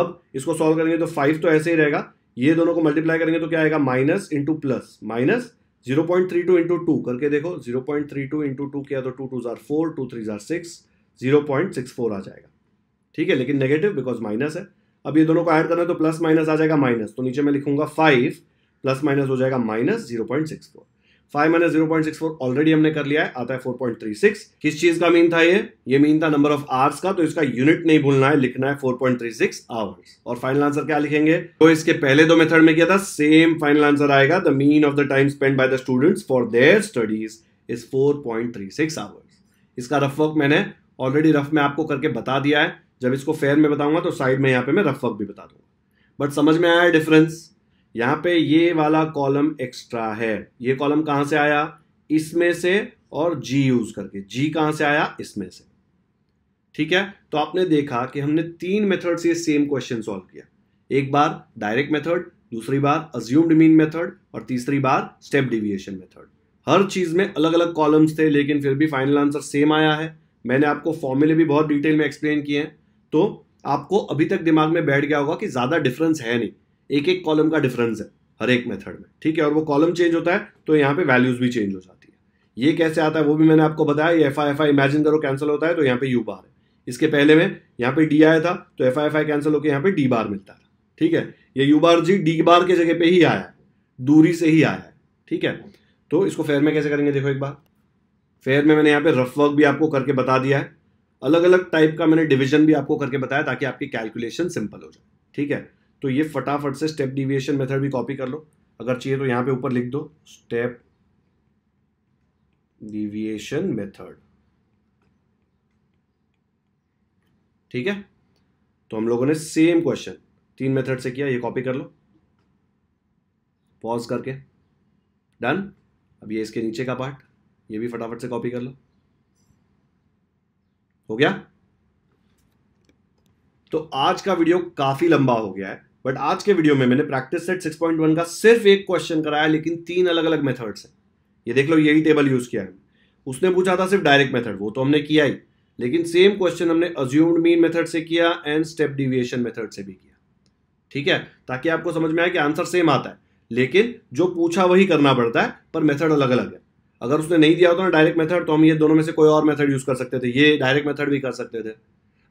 अब इसको सॉल्व करेंगे तो फाइव तो ऐसे ही रहेगा ये दोनों को मल्टीप्लाई करेंगे तो क्या आएगा minus into plus minus zero point three two into two करके देखो zero point three two into two किया तो टू टू जार फोर टू थ्री जार six zero point six four आ जाएगा ठीक है लेकिन नेगेटिव बिकॉज माइनस है अब ये दोनों को ऐड करना है तो प्लस माइनस आ जाएगा माइनस तो नीचे मैं लिखूंगा फाइव प्लस माइनस हो जाएगा minus zero point six four five minus zero point six four already हमने कर लिया है आता है फोर पॉइंट थ्री सिक्स किस चीज का मीन था ये ये मीन था नंबर ऑफ आवर्स का तो इसका यूनिट नहीं भूलना है लिखना है four point three six hours और फाइनल आंसर क्या लिखेंगे तो इसके पहले दो मेथड में किया था सेम फाइनल आंसर आएगा the mean of the time spend by the students for their studies is four point three six hours इसका रफ वर्क मैंने ऑलरेडी रफ में आपको करके बता दिया है जब इसको फेयर में बताऊंगा तो साइड में यहाँ पे मैं रफ वर्क भी बता दूंगा बट समझ में आया डिफरेंस यहां पे ये वाला कॉलम एक्स्ट्रा है ये कॉलम कहां से आया इसमें से और जी यूज करके जी कहां से आया इसमें से ठीक है तो आपने देखा कि हमने तीन मेथड से सेम क्वेश्चन सॉल्व किया एक बार डायरेक्ट मेथड दूसरी बार अज्यूम्ड मीन मेथड और तीसरी बार स्टेप डिविएशन मेथड हर चीज में अलग अलग कॉलम्स थे लेकिन फिर भी फाइनल आंसर सेम आया है मैंने आपको फॉर्मूले भी बहुत डिटेल में एक्सप्लेन किए हैं तो आपको अभी तक दिमाग में बैठ गया होगा कि ज़्यादा डिफरेंस है नहीं एक एक कॉलम का डिफरेंस है हर एक मेथड में ठीक है और वो कॉलम चेंज होता है तो यहाँ पे वैल्यूज भी चेंज हो जाती है ये कैसे आता है वो भी मैंने आपको बताया ये F I F I imagine करो कैंसिल होता है तो यहाँ पे यू बार है इसके पहले में यहाँ पे डी आया था तो F I F I cancel होकर यहाँ पे डी बार मिलता था ठीक है ये यू बार जी डी बार के जगह पे ही आया है दूरी से ही आया है ठीक है तो इसको फेयर में कैसे करेंगे देखो एक बार फेयर में मैंने यहाँ पे रफ वर्क भी आपको करके बता दिया है अलग अलग टाइप का मैंने डिविजन भी आपको करके बताया ताकि आपकी कैलकुलेशन सिंपल हो जाए ठीक है तो ये फटाफट से स्टेप डिविएशन मेथड भी कॉपी कर लो अगर चाहिए तो यहां पे ऊपर लिख दो स्टेप डिविएशन मेथड ठीक है तो हम लोगों ने सेम क्वेश्चन तीन मेथड से किया ये कॉपी कर लो पॉज करके डन अब ये इसके नीचे का पार्ट ये भी फटाफट से कॉपी कर लो हो गया तो आज का वीडियो काफ़ी लंबा हो गया है बट आज के वीडियो में मैंने प्रैक्टिस सेट 6.1 का सिर्फ एक क्वेश्चन कराया लेकिन तीन अलग अलग मेथड्स हैं ये देख लो यही टेबल यूज़ किया है उसने पूछा था सिर्फ डायरेक्ट मेथड वो तो हमने किया ही लेकिन सेम क्वेश्चन हमने अज्यूम्ड मीन मेथड से किया एंड स्टेप डिविएशन मेथड से भी किया ठीक है ताकि आपको समझ में आए कि आंसर सेम आता है लेकिन जो पूछा वही करना पड़ता है पर मेथड अलग अलग है अगर उसने नहीं दिया होता ना डायरेक्ट मेथड तो हम ये दोनों में से कोई और मेथड यूज़ कर सकते थे ये डायरेक्ट मेथड भी कर सकते थे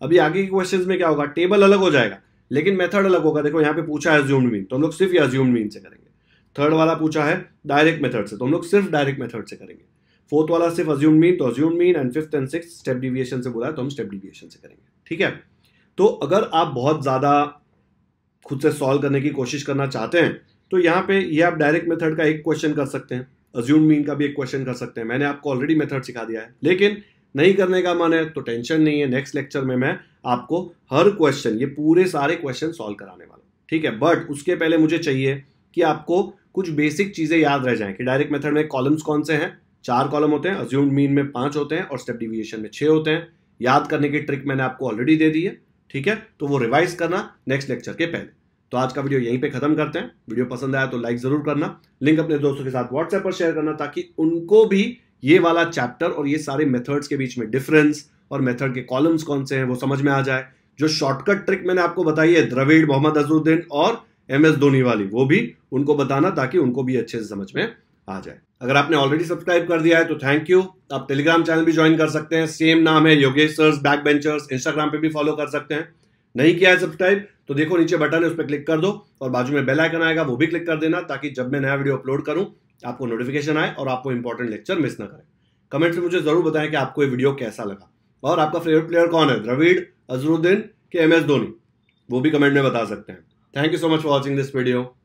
अभी आगे के क्वेश्चंस में क्या होगा टेबल अलग हो जाएगा लेकिन मेथड अलग होगा देखो यहाँ पे पूछा है अज्यूम्ड मीन तो हम लोग सिर्फ ये मीन से करेंगे थर्ड वाला पूछा है डायरेक्ट मेथड से तो हम लोग सिर्फ डायरेक्ट मेथड से करेंगे फोर्थ वाला सिर्फ अज्यूम्ड मीन तो assumed mean and fifth and six step deviation से बोला है तो हम स्टेप डिविएशन से करेंगे ठीक है तो अगर आप बहुत ज़्यादा खुद से सॉल्व करने की कोशिश करना चाहते हैं तो यहाँ पे ये आप डायरेक्ट मेथड का एक क्वेश्चन कर सकते हैं अज्यूम मीन का भी एक क्वेश्चन कर सकते हैं मैंने आपको ऑलरेडी मेथड सिखा दिया है लेकिन नहीं करने का मन है तो टेंशन नहीं है नेक्स्ट लेक्चर में मैं आपको हर क्वेश्चन ये पूरे सारे क्वेश्चन सॉल्व कराने वाला ठीक है बट उसके पहले मुझे चाहिए कि आपको कुछ बेसिक चीज़ें याद रह जाएं कि डायरेक्ट मेथड में कॉलम्स कौन से हैं चार कॉलम होते हैं अज्यूम मीन में पांच होते हैं और स्टेप डिविएशन में छह होते हैं याद करने की ट्रिक मैंने आपको ऑलरेडी दे दी है ठीक है तो वो रिवाइज करना नेक्स्ट लेक्चर के पहले तो आज का वीडियो यहीं पे खत्म करते हैं वीडियो पसंद आया तो लाइक जरूर करना लिंक अपने दोस्तों के साथ व्हाट्सएप पर शेयर करना ताकि उनको भी ये वाला चैप्टर और ये सारे मेथड्स के बीच में डिफरेंस और मेथड के कॉलम्स कौन से हैं वो समझ में आ जाए जो शॉर्टकट ट्रिक मैंने आपको बताई है द्रविड़ मोहम्मद अजरुद्दीन और एम एस धोनी वाली वो भी उनको बताना ताकि उनको भी अच्छे से समझ में आ जाए अगर आपने ऑलरेडी सब्सक्राइब कर दिया है तो थैंक यू आप टेलीग्राम चैनल भी ज्वाइन कर सकते हैं सेम नाम है Yogesh sir's back benchers Instagram पे भी फॉलो कर सकते हैं नहीं किया है सब्सक्राइब तो देखो नीचे बटन है उस पर क्लिक कर दो और बाजू में बेल आइकन आएगा वो भी क्लिक कर देना ताकि जब मैं नया वीडियो अपलोड करूं आपको नोटिफिकेशन आए और आपको इंपॉर्टेंट लेक्चर मिस ना करें कमेंट्स में मुझे जरूर बताएं कि आपको ये वीडियो कैसा लगा और आपका फेवरेट प्लेयर कौन है द्रविड़ अजरुद्दीन के एम एस धोनी वो भी कमेंट में बता सकते हैं thank you so much for watching this video